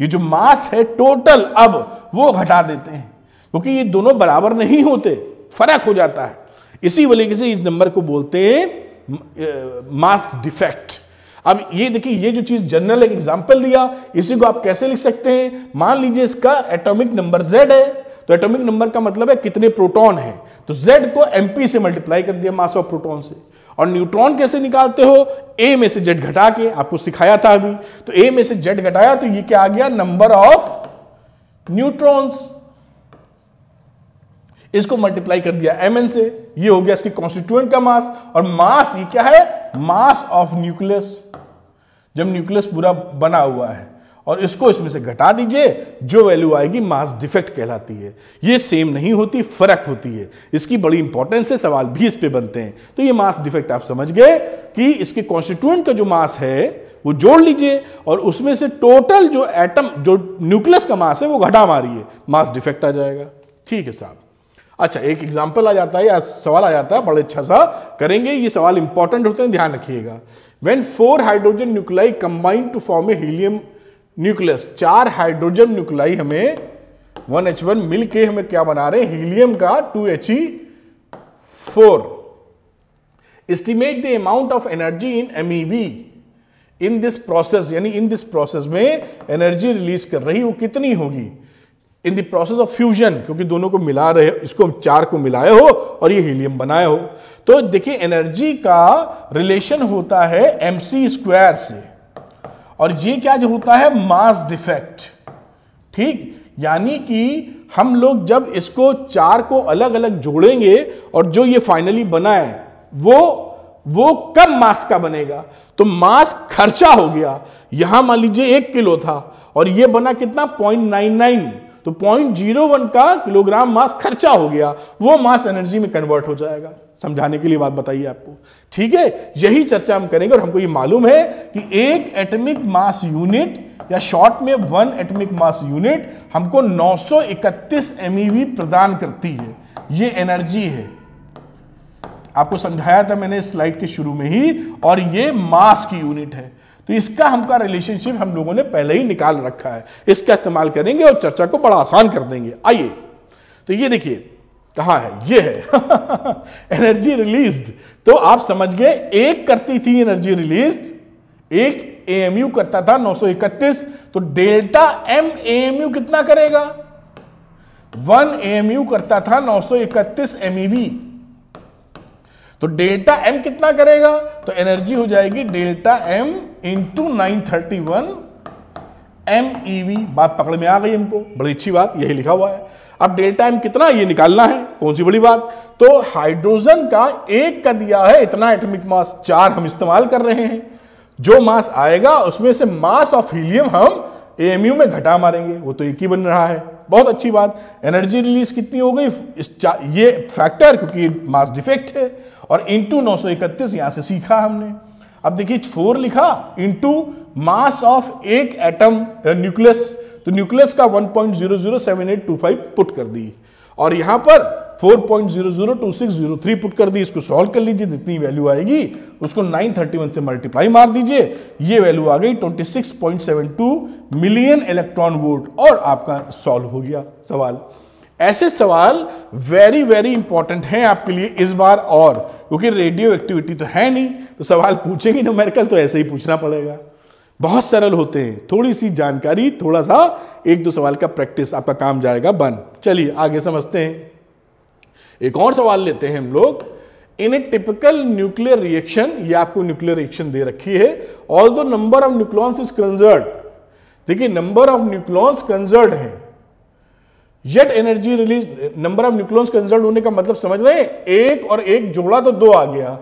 ये जो मास है टोटल अब वो घटा देते हैं क्योंकि ये दोनों बराबर नहीं होते फर्क हो जाता है इसी वजह से इस नंबर को बोलते हैं मास डिफेक्ट अब ये देखिए ये जो चीज जनरल एक एग्जाम्पल दिया इसी को आप कैसे लिख सकते हैं मान लीजिए इसका एटॉमिक नंबर जेड है तो एटॉमिक नंबर का मतलब है कितने प्रोटॉन हैं तो जेड को एमपी से मल्टीप्लाई कर दिया मास ऑफ प्रोटॉन से और न्यूट्रॉन कैसे निकालते हो ए में से जेड घटा के आपको सिखाया था अभी तो ए में से जेड घटाया तो ये क्या आ गया नंबर ऑफ न्यूट्रॉन्स इसको मल्टीप्लाई कर दिया एम एन से ये हो गया इसके कॉन्स्टिट्यूएंट का मास और मास ये क्या है मास ऑफ न्यूक्लियस जब न्यूक्लियस पूरा बना हुआ है और इसको इसमें से घटा दीजिए जो वैल्यू आएगी मास डिफेक्ट कहलाती है ये सेम नहीं होती फर्क होती है इसकी बड़ी इंपॉर्टेंस है सवाल भी इस पे बनते हैं तो ये मास डिफेक्ट आप समझ गए कि इसके कॉन्स्टिट्यूएंट का जो मास है वो जोड़ लीजिए और उसमें से टोटल जो एटम जो न्यूक्लियस का मास है वो घटा मारिए मास डिफेक्ट आ जाएगा ठीक है साहब अच्छा एक एग्जाम्पल आ जाता है या सवाल आ जाता है बड़े अच्छा सा करेंगे ये सवाल इंपॉर्टेंट होते हैं ध्यान रखिएगा when four hydrogen nuclei combine to form a helium nucleus चार हाइड्रोजन न्यूक्लाई हमें वन एच वन मिल के हमें क्या बना रहे हैं हीलियम का two H E four estimate the energy in M E V in this process यानी इन दिस प्रोसेस में एनर्जी रिलीज कर रही वो कितनी होगी in the process of fusion क्योंकि दोनों को मिला रहे हो इसको चार को मिलाए हो और ये हीलियम बनाए हो तो देखिए एनर्जी का रिलेशन होता है एम सी स्क्वायर से और ये क्या जो होता है मास डिफेक्ट ठीक यानी कि हम लोग जब इसको चार को अलग अलग जोड़ेंगे और जो ये फाइनली बना है वो वो कम मास का बनेगा तो मास खर्चा हो गया यहां मान लीजिए एक किलो था और ये बना कितना पॉइंट नाइन नाइन तो पॉइंट जीरो वन का किलोग्राम मास खर्चा हो गया वो मास एनर्जी में कन्वर्ट हो जाएगा समझाने के लिए बात बताइए आपको ठीक है यही चर्चा हम करेंगे और हमको ये मालूम है कि एक एटमिक मास यूनिट या शॉर्ट में वन एटमिक मास यूनिट हमको 931 सौ e प्रदान करती है ये एनर्जी है आपको समझाया था मैंने स्लाइड के शुरू में ही और ये मास की यूनिट है तो इसका हमका रिलेशनशिप हम लोगों ने पहले ही निकाल रखा है इसका इस्तेमाल करेंगे और चर्चा को बड़ा आसान कर देंगे आइए तो ये देखिए कहा है ये है एनर्जी *laughs* रिलीज तो आप समझ गए एक करती थी एनर्जी रिलीज एक एएमयू करता था 931 तो डेल्टा एम एएमयू कितना करेगा वन एएमयू करता था 931 एमईवी तो डेल्टा एम कितना करेगा तो एनर्जी हो जाएगी delta M into nine thirty one M E V बात पकड़ में आ गई हमको बड़ी अच्छी बात यही लिखा हुआ है अब डेल्टा एम कितना ये निकालना है कौन सी बड़ी बात तो हाइड्रोजन का एक का दिया है इतना एटमिक मास चार हम इस्तेमाल कर रहे हैं जो मास आएगा उसमें से मास ऑफ हीलियम हम एमयू में घटा मारेंगे वो तो एक ही बन रहा है बहुत अच्छी बात एनर्जी रिलीज कितनी हो गई इस ये फैक्टर क्योंकि मास डिफेक्ट है और इंटू नौ सौ इकतीस यहां से सीखा हमने अब देखिए फोर लिखा इंटू मास ऑफ एक एटम न्यूक्लियस uh, तो न्यूक्लियस का वन पुट कर दी और यहां पर 4.002603 पुट कर दी इसको सॉल्व कर लीजिए जितनी वैल्यू आएगी उसको 931 से मल्टीप्लाई मार दीजिए ये वैल्यू आ गई 26.72 मिलियन इलेक्ट्रॉन वोल्ट और आपका सॉल्व हो गया सवाल ऐसे सवाल वेरी वेरी इंपॉर्टेंट हैं आपके लिए इस बार और क्योंकि रेडियो एक्टिविटी तो है नहीं तो सवाल पूछेंगे ना नोमेरिकल तो ऐसे ही पूछना पड़ेगा बहुत सरल होते हैं थोड़ी सी जानकारी थोड़ा सा एक दो सवाल का प्रैक्टिस आपका काम जाएगा बन चलिए आगे समझते हैं एक और सवाल लेते हैं हम लोग in a typical nuclear reaction ये आपको न्यूक्लियर रिएक्शन दे रखी है although number of nucleons is conserved देखिए नंबर ऑफ न्यूक्लॉन्स कंजर्ड है yet energy release number of nucleons conserved होने का मतलब समझ रहे हैं एक और एक जोड़ा तो दो आ गया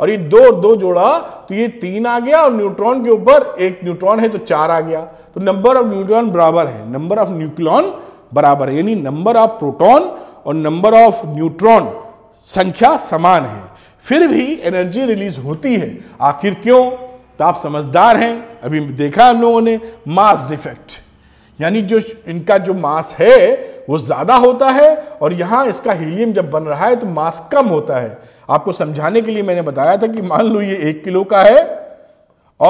और ये दो और दो जोड़ा तो ये तीन आ गया और न्यूट्रॉन के ऊपर एक न्यूट्रॉन है तो चार आ गया तो नंबर ऑफ न्यूट्रॉन बराबर है नंबर ऑफ न्यूक्लॉन बराबर है यानी नंबर ऑफ प्रोटॉन और नंबर ऑफ न्यूट्रॉन संख्या समान है फिर भी एनर्जी रिलीज होती है आखिर क्यों तो आप समझदार हैं अभी देखा हम लोगों ने मास डिफेक्ट यानी जो इनका जो मास है वो ज़्यादा होता है और यहां इसका हीलियम जब बन रहा है तो मास कम होता है आपको समझाने के लिए मैंने बताया था कि मान लो ये एक किलो का है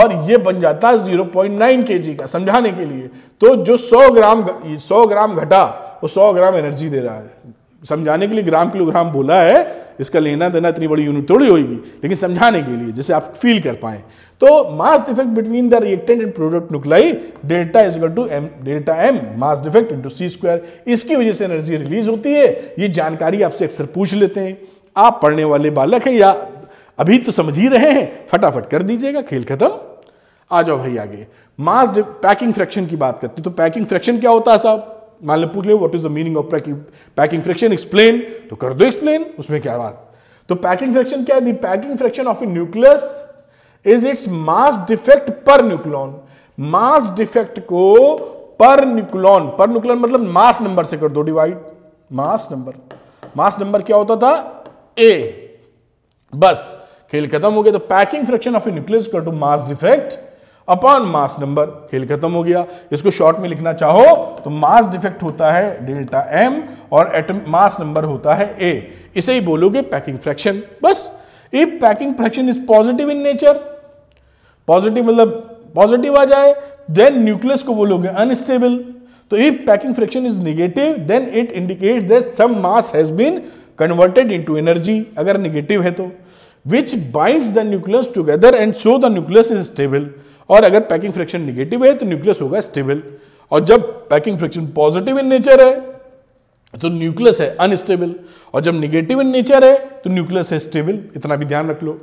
और ये बन जाता है जीरो पॉइंट नाइन के जी का समझाने के लिए तो जो सौ ग्राम सौ ग्राम घटा वो सौ ग्राम एनर्जी दे रहा है समझाने के लिए ग्राम किलोग्राम बोला है इसका लेना देना इतनी बड़ी यूनिट थोड़ी होगी लेकिन समझाने के लिए जैसे आप फील कर पाए तो mass defect between the reactant and product nuclei delta is to M delta M mass defect into C square इसकी वजह से एनर्जी रिलीज होती है ये जानकारी आपसे अक्सर पूछ लेते हैं आप पढ़ने वाले बालक हैं या अभी तो समझ ही रहे हैं फटाफट कर दीजिएगा खेल खत्म आ जाओ भाई आगे मास पैकिंग फ्रैक्शन की बात करते तो पैकिंग फ्रैक्शन क्या होता है साहब मान लो पूछ ले what is the meaning of packing fraction explain तो कर दो एक्सप्लेन उसमें क्या बात तो पैकिंग फ्रैक्शन क्या है packing fraction of a nucleus is its mass defect per nucleon mass defect को पर न्यूक्लॉन पर न्यूक्लॉन मतलब मास नंबर से कर दो divide mass number mass number क्या होता था ए बस खेल खत्म हो गया तो packing fraction of a nucleus कर to mass defect upon mass number खेल खत्म हो गया इसको शॉर्ट में लिखना चाहो तो मास डिफेक्ट होता है डेल्टा एम और एटम मास नंबर होता है ए इसे ही बोलोगे पैकिंग फ्रैक्शन बस if packing fraction is positive in nature positive मतलब पॉजिटिव आ जाए देन न्यूक्लियस को बोलोगे अनस्टेबल तो if packing fraction is negative then it indicate that some mass has been converted into energy अगर निगेटिव है तो which binds the nucleus together and show the nucleus is stable और अगर पैकिंग फ्रैक्शन निगेटिव है तो nucleus होगा stable और जब packing fraction positive in nature है तो न्यूक्लियस है अनस्टेबल और जब निगेटिव इन नेचर है तो न्यूक्लियस है स्टेबल इतना भी ध्यान रख लो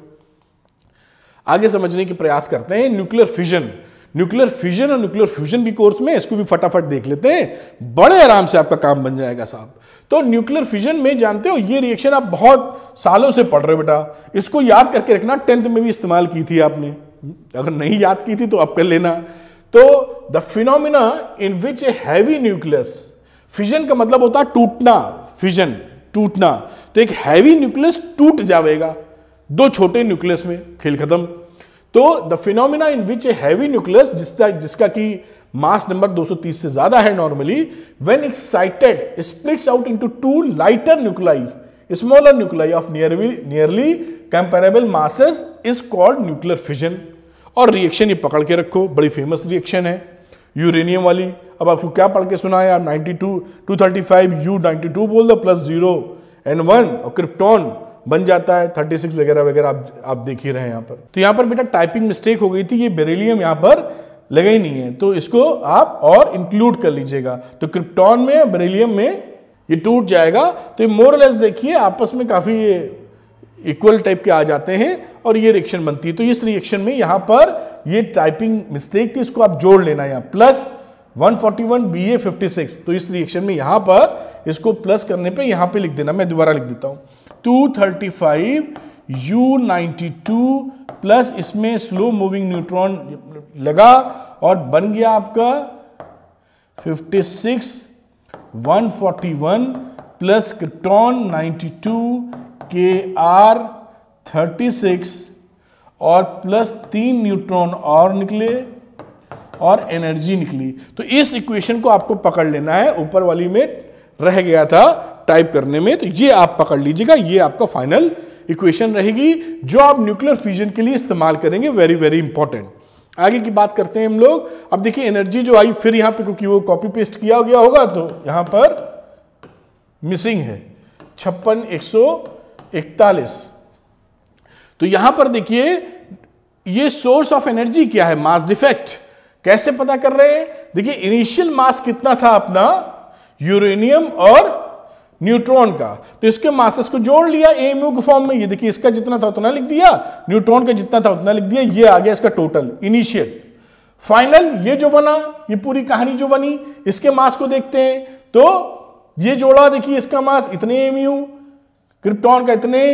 आगे समझने के प्रयास करते हैं न्यूक्लियर फिजन न्यूक्लियर फिजन और न्यूक्लियर फ्यूजन भी कोर्स में इसको भी फटाफट देख लेते हैं बड़े आराम से आपका काम बन जाएगा साहब तो न्यूक्लियर फिजन में जानते हो ये रिएक्शन आप बहुत सालों से पढ़ रहे हो बेटा इसको याद करके रखना टेंथ में भी इस्तेमाल की थी आपने अगर नहीं याद की थी तो अब कर लेना तो the phenomena in which a heavy nucleus fission का मतलब होता है टूटना फिजन टूटना तो एक हैवी न्यूक्लियस टूट जाएगा दो छोटे न्यूक्लियस में खेल खत्म तो the phenomena in which a heavy nucleus जिसका जिसका कि मास नंबर 230 से ज्यादा है normally when excited splits out into two lighter nuclei Smaller nuclei of nearly, nearly comparable masses is called nuclear fission. और रिएक्शन ये पकड़ के रखो बड़ी फेमस रिएक्शन है यूरेनियम वाली अब आपको क्या पढ़ के सुना है आप फाइव यू U टू बोल दो प्लस जीरो एन वन और क्रिप्टॉन बन जाता है सिक्स वगैरह वगैरह आप आप देख ही रहे हैं यहाँ पर तो यहाँ पर बेटा टाइपिंग मिस्टेक हो गई थी ये बेरेलियम यहाँ पर लगा ही नहीं है तो इसको आप और इंक्लूड कर लीजिएगा तो क्रिप्टॉन में बेरेलियम में ये टूट जाएगा तो ये मोर लेस देखिए आपस में काफ़ी इक्वल टाइप के आ जाते हैं और ये रिएक्शन बनती है तो इस रिएक्शन में यहां पर ये टाइपिंग मिस्टेक थी इसको आप जोड़ लेना यहां प्लस 141 BA 56 तो इस रिएक्शन में यहां पर इसको प्लस करने पे यहां पे लिख देना मैं दोबारा लिख देता हूं 235 U92 प्लस इसमें स्लो मूविंग न्यूट्रॉन लगा और बन गया आपका 56 141 plus krypton 92 K R thirty six और प्लस तीन न्यूट्रॉन और निकले और एनर्जी निकली तो इस इक्वेशन को आपको पकड़ लेना है ऊपर वाली में रह गया था टाइप करने में तो ये आप पकड़ लीजिएगा ये आपका फाइनल इक्वेशन रहेगी जो आप न्यूक्लियर फ्यूजन के लिए इस्तेमाल करेंगे वेरी वेरी इंपॉर्टेंट आगे की बात करते हैं हम लोग अब देखिए एनर्जी जो आई फिर यहां पे क्योंकि वो कॉपी पेस्ट किया गया होगा तो यहां पर मिसिंग है छप्पन एक सौ इकतालीस तो यहां पर देखिए ये सोर्स ऑफ एनर्जी क्या है मास डिफेक्ट कैसे पता कर रहे हैं देखिए इनिशियल मास कितना था अपना यूरेनियम और न्यूट्रॉन का तो इसके मासेस को जोड़ लिया एम यू के फॉर्म में ये देखिए इसका जितना था उतना लिख दिया न्यूट्रॉन का जितना था उतना लिख दिया ये आ गया इसका टोटल इनिशियल फाइनल ये जो बना ये पूरी कहानी जो बनी इसके मास को देखते हैं तो ये जोड़ा देखिए इसका मास इतने एम यू क्रिप्टॉन का इतने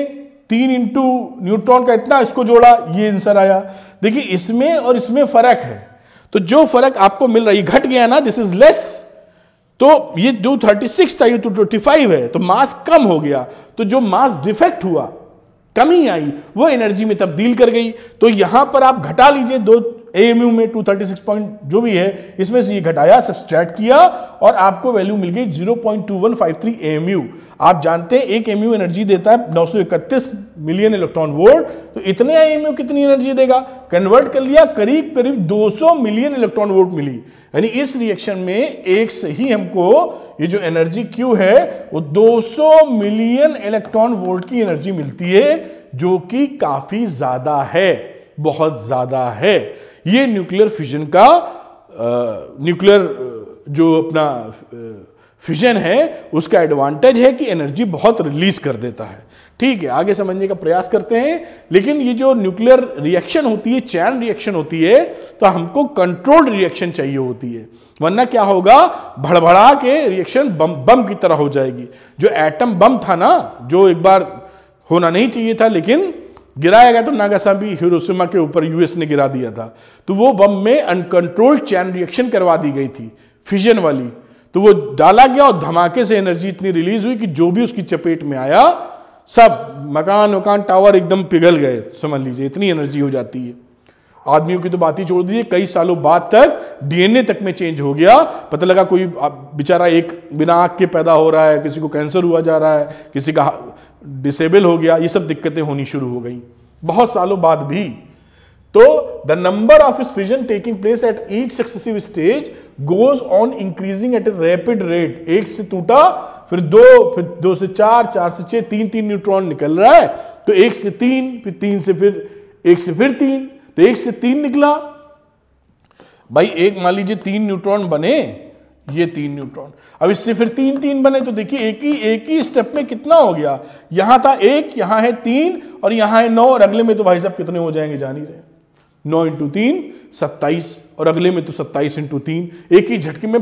तीन इंटू न्यूट्रॉन का इतना इसको जोड़ा ये आंसर आया देखिए इसमें और इसमें फर्क है तो जो फर्क आपको मिल रहा है घट गया ना दिस इज लेस तो ये जो 36 था ये तो 25 है तो मास कम हो गया तो जो मास डिफेक्ट हुआ कमी आई वो एनर्जी में तब्दील कर गई तो यहां पर आप घटा लीजिए दो एएमयू में 236 पॉइंट जो भी है इसमें से ये घटाया सब्सट्रैक्ट किया और आपको वैल्यू मिल गई 0.2153 एएमयू आप जानते हैं एक एमयू एनर्जी देता है 931 मिलियन इलेक्ट्रॉन वोल्ट तो इतने एएमयू कितनी एनर्जी देगा कन्वर्ट कर लिया करीब करीब 200 मिलियन इलेक्ट्रॉन वोल्ट मिली यानी इस रिएक्शन में एक से ही हमको ये जो एनर्जी क्यू है वो दो मिलियन इलेक्ट्रॉन वोल्ट की एनर्जी मिलती है जो कि काफी ज्यादा है बहुत ज्यादा है ये न्यूक्लियर फिजन का न्यूक्लियर जो अपना फिजन है उसका एडवांटेज है कि एनर्जी बहुत रिलीज कर देता है ठीक है आगे समझने का प्रयास करते हैं लेकिन ये जो न्यूक्लियर रिएक्शन होती है चैन रिएक्शन होती है तो हमको कंट्रोल्ड रिएक्शन चाहिए होती है वरना क्या होगा भड़बड़ा के रिएक्शन बम बम की तरह हो जाएगी जो एटम बम था ना जो एक बार होना नहीं चाहिए था लेकिन गिराया गया था नागासाकी हिरोशिमा के ऊपर यूएस ने गिरा दिया था तो वो बम में अनकंट्रोल्ड चैन रिएक्शन करवा दी गई थी फिजन वाली तो वो डाला गया और धमाके से एनर्जी इतनी रिलीज हुई कि जो भी उसकी चपेट में आया सब मकान वकान टावर एकदम पिघल गए समझ लीजिए इतनी एनर्जी हो जाती है आदमियों की तो बात ही छोड़ दीजिए कई सालों बाद तक डीएनए तक में चेंज हो गया पता लगा कोई बेचारा एक बिना आग के पैदा हो रहा है किसी को कैंसर हुआ जा रहा है किसी का डिसेबल हो गया ये सब दिक्कतें होनी शुरू हो गई बहुत सालों बाद भी तो the number of fission taking place at each successive stage goes on increasing at a rapid rate एक से टूटा फिर दो फिर दो से चार चार से छह तीन तीन न्यूट्रॉन निकल रहा है तो एक से तीन फिर तीन से फिर एक से फिर तीन तो एक से तीन निकला भाई एक मान लीजिए तीन न्यूट्रॉन बने ये तीन न्यूट्रॉन अब इससे फिर तीन तीन बने तो देखिए एक ही एक ही स्टेप में कितना हो गया यहां था एक यहां है तीन और यहां है नौ और अगले में तो भाई साहब कितने हो जाएंगे जान ही रहे नौ इंटू तीन सत्ताईस और अगले में तो सत्ताईस इंटू तीन एक ही झटके में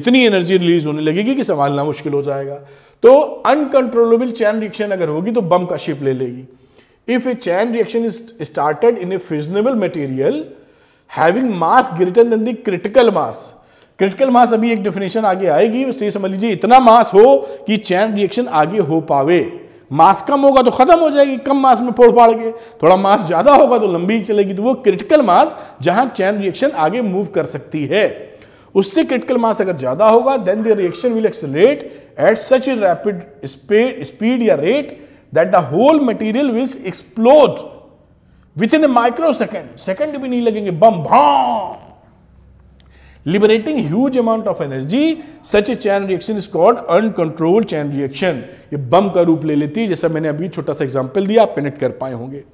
इतनी एनर्जी रिलीज होने लगेगी कि संभालना मुश्किल हो जाएगा तो अनकंट्रोलेबल चैन रिएक्शन अगर होगी तो बम का शेप ले लेगी if a chain reaction is started in a fissionable material having mass greater than the critical mass critical mass अभी एक डेफिनेशन आगे आएगी उससे समझ लीजिए इतना मास हो कि चैन रिएक्शन आगे हो पावे मास कम होगा तो खत्म हो जाएगी कम मास में फोड़ फाड़ के थोड़ा मास ज्यादा होगा तो लंबी चलेगी तो वो क्रिटिकल मास जहां चैन रिएक्शन आगे मूव कर सकती है उससे क्रिटिकल मास अगर ज्यादा होगा then the reaction will accelerate at such a rapid speed या rate that the whole material will explode within a microsecond second भी नहीं लगेंगे बम भाम liberating huge amount of energy such a chain reaction is called uncontrolled chain reaction ये बम का रूप ले लेती है जैसा मैंने अभी छोटा सा एग्जाम्पल दिया आप कनेक्ट कर पाए होंगे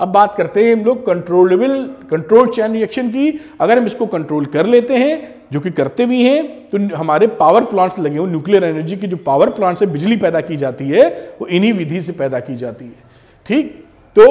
अब बात करते हैं हम लोग कंट्रोलेबल कंट्रोल चैन रिएक्शन की अगर हम इसको कंट्रोल कर लेते हैं जो कि करते भी हैं तो हमारे पावर प्लांट्स लगे हुए न्यूक्लियर एनर्जी की जो पावर प्लांट से बिजली पैदा की जाती है वो इन्हीं विधि से पैदा की जाती है ठीक तो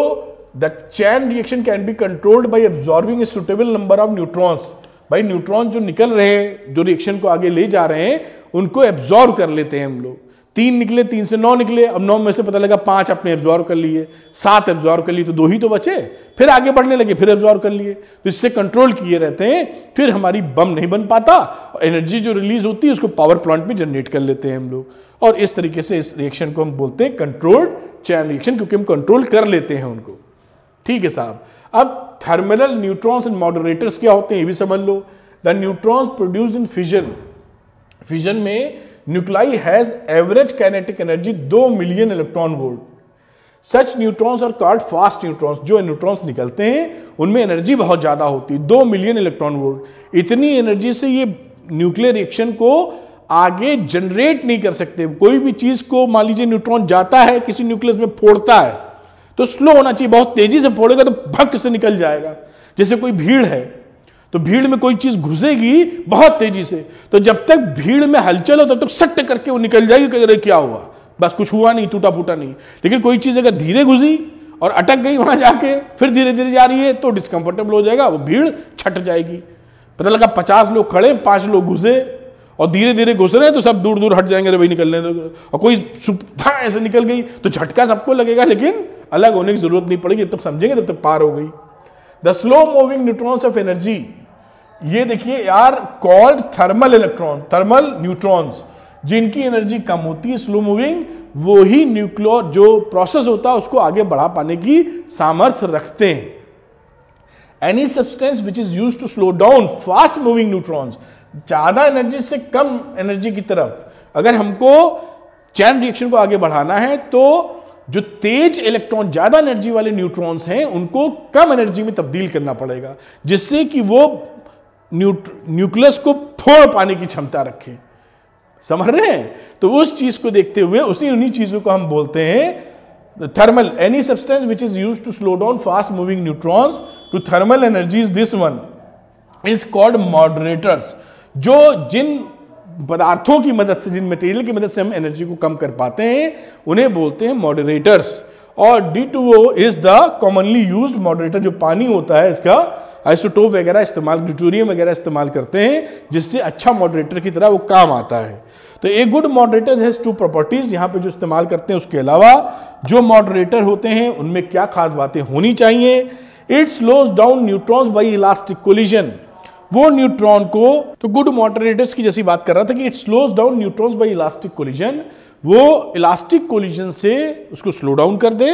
the chain reaction can be controlled by absorbing a suitable number of neutrons भाई न्यूट्रॉन जो निकल रहे हैं जो रिएक्शन को आगे ले जा रहे हैं उनको एब्जॉर्व कर लेते हैं हम लोग तीन निकले तीन से नौ निकले अब नौ में से पता लगा पांच अपने एब्जॉर्व कर लिए सात एब्जॉर्व कर लिए तो दो ही तो बचे फिर आगे बढ़ने लगे फिर एब्जॉर्व कर लिए तो इससे कंट्रोल किए रहते हैं फिर हमारी बम नहीं बन पाता और एनर्जी जो रिलीज होती है उसको पावर प्लांट में जनरेट कर लेते हैं हम लोग और इस तरीके से इस रिएक्शन को हम बोलते हैं कंट्रोल्ड चैन रिएक्शन क्योंकि हम कंट्रोल कर लेते हैं उनको ठीक है साहब अब थर्मलल न्यूट्रॉन्स एंड मॉडरेटर्स क्या होते हैं ये भी समझ लो the neutrons produce in fission fission में nuclei has average kinetic energy दो million electron volt such neutrons are called fast neutrons जो न्यूट्रॉन्स निकलते हैं उनमें एनर्जी बहुत ज़्यादा होती है दो मिलियन इलेक्ट्रॉन वोल्ट इतनी एनर्जी से ये न्यूक्लियर रिएक्शन को आगे जनरेट नहीं कर सकते कोई भी चीज़ को मान लीजिए न्यूट्रॉन जाता है किसी न्यूक्लियस में फोड़ता है तो स्लो होना चाहिए बहुत तेजी से फोड़ेगा तो भक्क से निकल जाएगा जैसे कोई भीड़ है तो भीड़ में कोई चीज घुसेगी बहुत तेजी से तो जब तक भीड़ में हलचल हो तब तो तक सट्ट करके वो निकल जाएगी कि अरे क्या हुआ बस कुछ हुआ नहीं टूटा फूटा नहीं लेकिन कोई चीज अगर धीरे घुसी और अटक गई वहां जाके फिर धीरे धीरे जा रही है तो डिस्कंफर्टेबल हो जाएगा वो भीड़ छट जाएगी पता लगा पचास लोग खड़े पांच लोग घुसे और धीरे धीरे घुस रहे हैं तो सब दूर दूर हट जाएंगे अरे भाई निकलने दो और कोई सुविधा ऐसे निकल गई तो झटका सबको लगेगा लेकिन अलग होने की जरूरत नहीं पड़ेगी जब तक समझेंगे तब तक पार हो गई the slow moving neutrons of energy ये देखिए are called thermal electron thermal neutrons जिनकी एनर्जी कम होती है स्लो मूविंग वो ही न्यूक्लियर जो प्रोसेस होता है उसको आगे बढ़ा पाने की सामर्थ्य रखते हैं any substance which is use to slow down fast moving neutrons ज़्यादा एनर्जी से कम एनर्जी की तरफ अगर हमको चैन रिएक्शन को आगे बढ़ाना है तो जो तेज इलेक्ट्रॉन ज़्यादा एनर्जी वाले न्यूट्रॉन्स हैं उनको कम एनर्जी में तब्दील करना पड़ेगा जिससे कि वो न्यूक्लियस को फोड़ पाने की क्षमता रखे समझ रहे हैं तो उस चीज़ को देखते हुए उसी उन्हीं चीज़ों को हम बोलते हैं thermal any substance which is use to slow down fast moving neutrons to thermal energy is this one is called moderators जो जिन पदार्थों की मदद से जिन मटेरियल की मदद से हम एनर्जी को कम कर पाते हैं उन्हें बोलते हैं मॉडरेटर्स और D two O is the commonly use moderator जो पानी होता है इसका आइसोटोप वगैरह इस्तेमाल ड्यूटोरियम वगैरह इस्तेमाल करते हैं जिससे अच्छा मॉडरेटर की तरह वो काम आता है तो a good moderator has two properties यहाँ पे जो इस्तेमाल करते हैं उसके अलावा जो मॉडरेटर होते हैं उनमें क्या खास बातें होनी चाहिए it's lose down neutrons by elastic collision वो न्यूट्रॉन को तो गुड मॉडरेटर्स की जैसी बात कर रहा था कि it slows down neutrons by elastic collision वो इलास्टिक कोलिजन से उसको स्लो डाउन कर दे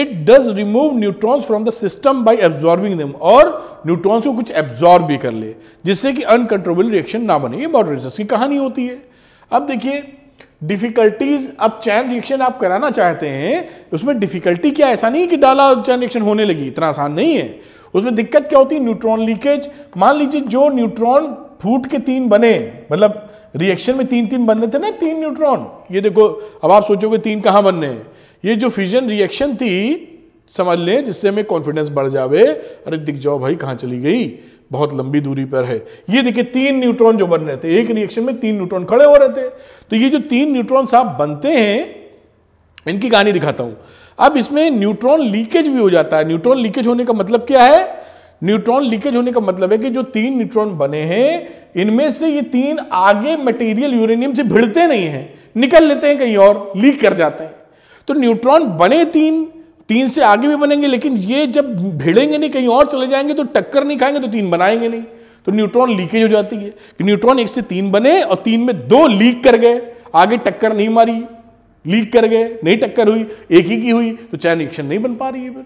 it does remove neutrons from the system by absorbing them और न्यूट्रॉन्स को कुछ एब्जॉर्ब भी कर ले जिससे कि अनकंट्रोलेबल रिएक्शन ना बने ये मॉडरेटर्स की कहानी होती है अब देखिए डिफिकल्टीज अब चैन रिएक्शन आप कराना चाहते हैं उसमें डिफिकल्टी क्या ऐसा नहीं कि डाला चैन रिएक्शन होने लगी इतना आसान नहीं है उसमें दिक्कत क्या होती है न्यूट्रॉन लीकेज मान लीजिए जो न्यूट्रॉन फूट के तीन बने मतलब रिएक्शन में तीन तीन बन रहे थे ना तीन न्यूट्रॉन ये देखो अब आप सोचोगे तीन कहाँ बनने हैं ये जो फिजन रिएक्शन थी समझ लें जिससे हमें कॉन्फिडेंस बढ़ जावे अरे दिख जाओ भाई कहाँ चली गई बहुत लंबी दूरी पर है ये देखिए तीन न्यूट्रॉन जो बन रहे थे एक रिएक्शन में तीन न्यूट्रॉन खड़े हो रहे थे तो ये जो तीन न्यूट्रॉन साहब बनते हैं इनकी कहानी दिखाता हूँ अब इसमें न्यूट्रॉन लीकेज भी हो जाता है न्यूट्रॉन लीकेज होने का मतलब क्या है न्यूट्रॉन लीकेज होने का मतलब है कि जो तीन न्यूट्रॉन बने हैं इनमें से ये तीन आगे मटेरियल यूरेनियम से भिड़ते नहीं हैं निकल लेते हैं कहीं और लीक कर जाते हैं तो न्यूट्रॉन बने तीन तीन से आगे भी बनेंगे लेकिन ये जब भिड़ेंगे नहीं कहीं और चले जाएंगे तो टक्कर नहीं खाएंगे तो तीन बनाएंगे नहीं तो न्यूट्रॉन लीकेज हो जाती है कि न्यूट्रॉन एक से तीन बने और तीन में दो लीक कर गए आगे टक्कर नहीं मारी लीक कर गए नहीं टक्कर हुई एक ही की हुई तो चैन रिएक्शन नहीं बन पा रही है फिर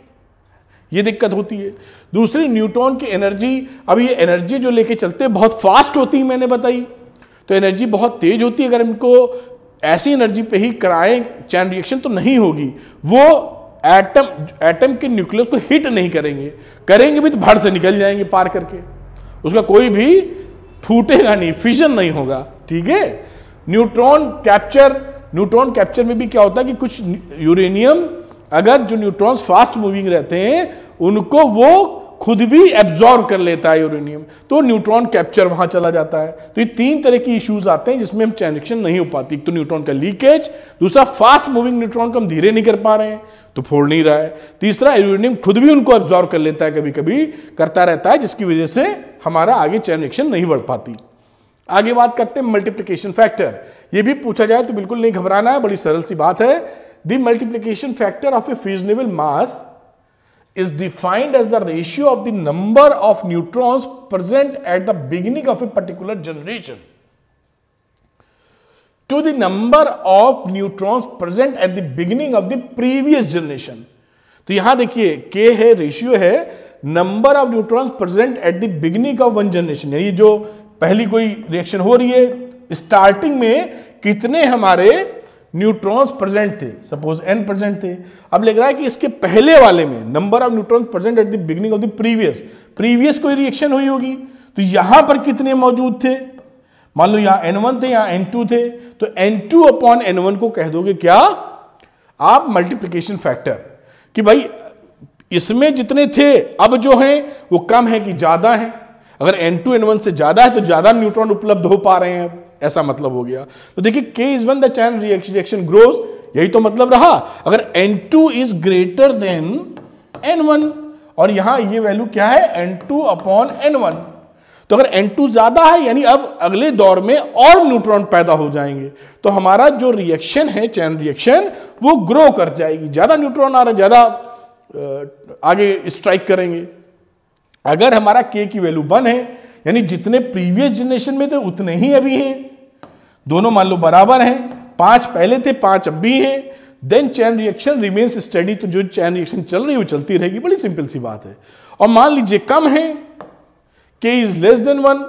ये दिक्कत होती है दूसरी न्यूट्रॉन की एनर्जी अब ये एनर्जी जो लेके चलते हैं बहुत फास्ट होती है मैंने बताई तो एनर्जी बहुत तेज होती है अगर इनको ऐसी एनर्जी पे ही कराएं चैन रिएक्शन तो नहीं होगी वो एटम एटम के न्यूक्लियस को हिट नहीं करेंगे करेंगे भी तो भर से निकल जाएंगे पार करके उसका कोई भी फूटेगा नहीं फिजन नहीं होगा ठीक है न्यूट्रॉन कैप्चर न्यूट्रॉन कैप्चर में भी क्या होता है कि कुछ यूरेनियम अगर जो न्यूट्रॉन्स फास्ट मूविंग रहते हैं उनको वो खुद भी एब्जॉर्व कर लेता है यूरेनियम तो न्यूट्रॉन कैप्चर वहां चला जाता है तो ये तीन तरह की इश्यूज आते हैं जिसमें हम ट्रांजेक्शन नहीं हो पाती एक तो न्यूट्रॉन का लीकेज दूसरा फास्ट मूविंग न्यूट्रॉन को हम धीरे नहीं कर पा रहे हैं तो फोड़ नहीं रहा है तीसरा यूरेनियम खुद भी उनको एब्जॉर्व कर लेता है कभी कभी करता रहता है जिसकी वजह से हमारा आगे ट्रांजेक्शन नहीं बढ़ पाती आगे बात करते हैं मल्टीप्लीकेशन फैक्टर ये भी पूछा जाए तो बिल्कुल नहीं घबराना है बड़ी सरल सी बात है the multiplication factor of a fusionable mass is defined as the ratio of the number of neutrons present at the beginning of a particular generation to the number of neutrons present at the beginning of the previous generation तो यहां देखिए K है ratio है number of neutrons present at the beginning of one generation यानी जो पहली कोई reaction हो रही है स्टार्टिंग में कितने हमारे न्यूट्रॉन्स प्रेजेंट थे सपोज एन प्रेजेंट थे अब लग रहा है कि इसके पहले वाले में number of neutrons present at the beginning of the previous previous कोई रिएक्शन हुई होगी तो यहां पर कितने मौजूद थे मान लो यहां एन थे यहां एन थे तो एन टू अपॉन एन को कह दोगे क्या आप मल्टीप्लीकेशन फैक्टर कि भाई इसमें जितने थे अब जो हैं वो कम है कि ज्यादा है अगर एन टू एन वन से ज़्यादा है तो ज़्यादा न्यूट्रॉन उपलब्ध हो पा रहे हैं ऐसा मतलब हो गया तो देखिए K is one the chain reaction grows यही तो मतलब रहा अगर N two is greater than N one और यहां ये वैल्यू क्या है N two upon N one तो अगर N2 ज़्यादा है यानी अब अगले दौर में और न्यूट्रॉन पैदा हो जाएंगे तो हमारा जो रिएक्शन है चैन रिएक्शन वो ग्रो कर जाएगी ज़्यादा न्यूट्रॉन आ रहे ज़्यादा आगे स्ट्राइक करेंगे अगर हमारा के की वैल्यू वन है यानी जितने प्रीवियस जनरेशन में थे उतने ही अभी हैं दोनों मान लो बराबर हैं पांच पहले थे पांच अब भी हैं then chain reaction remains steady तो जो चैन रिएक्शन चल रही है वो चलती रहेगी बड़ी सिंपल सी बात है और मान लीजिए कम है के इज लेस देन वन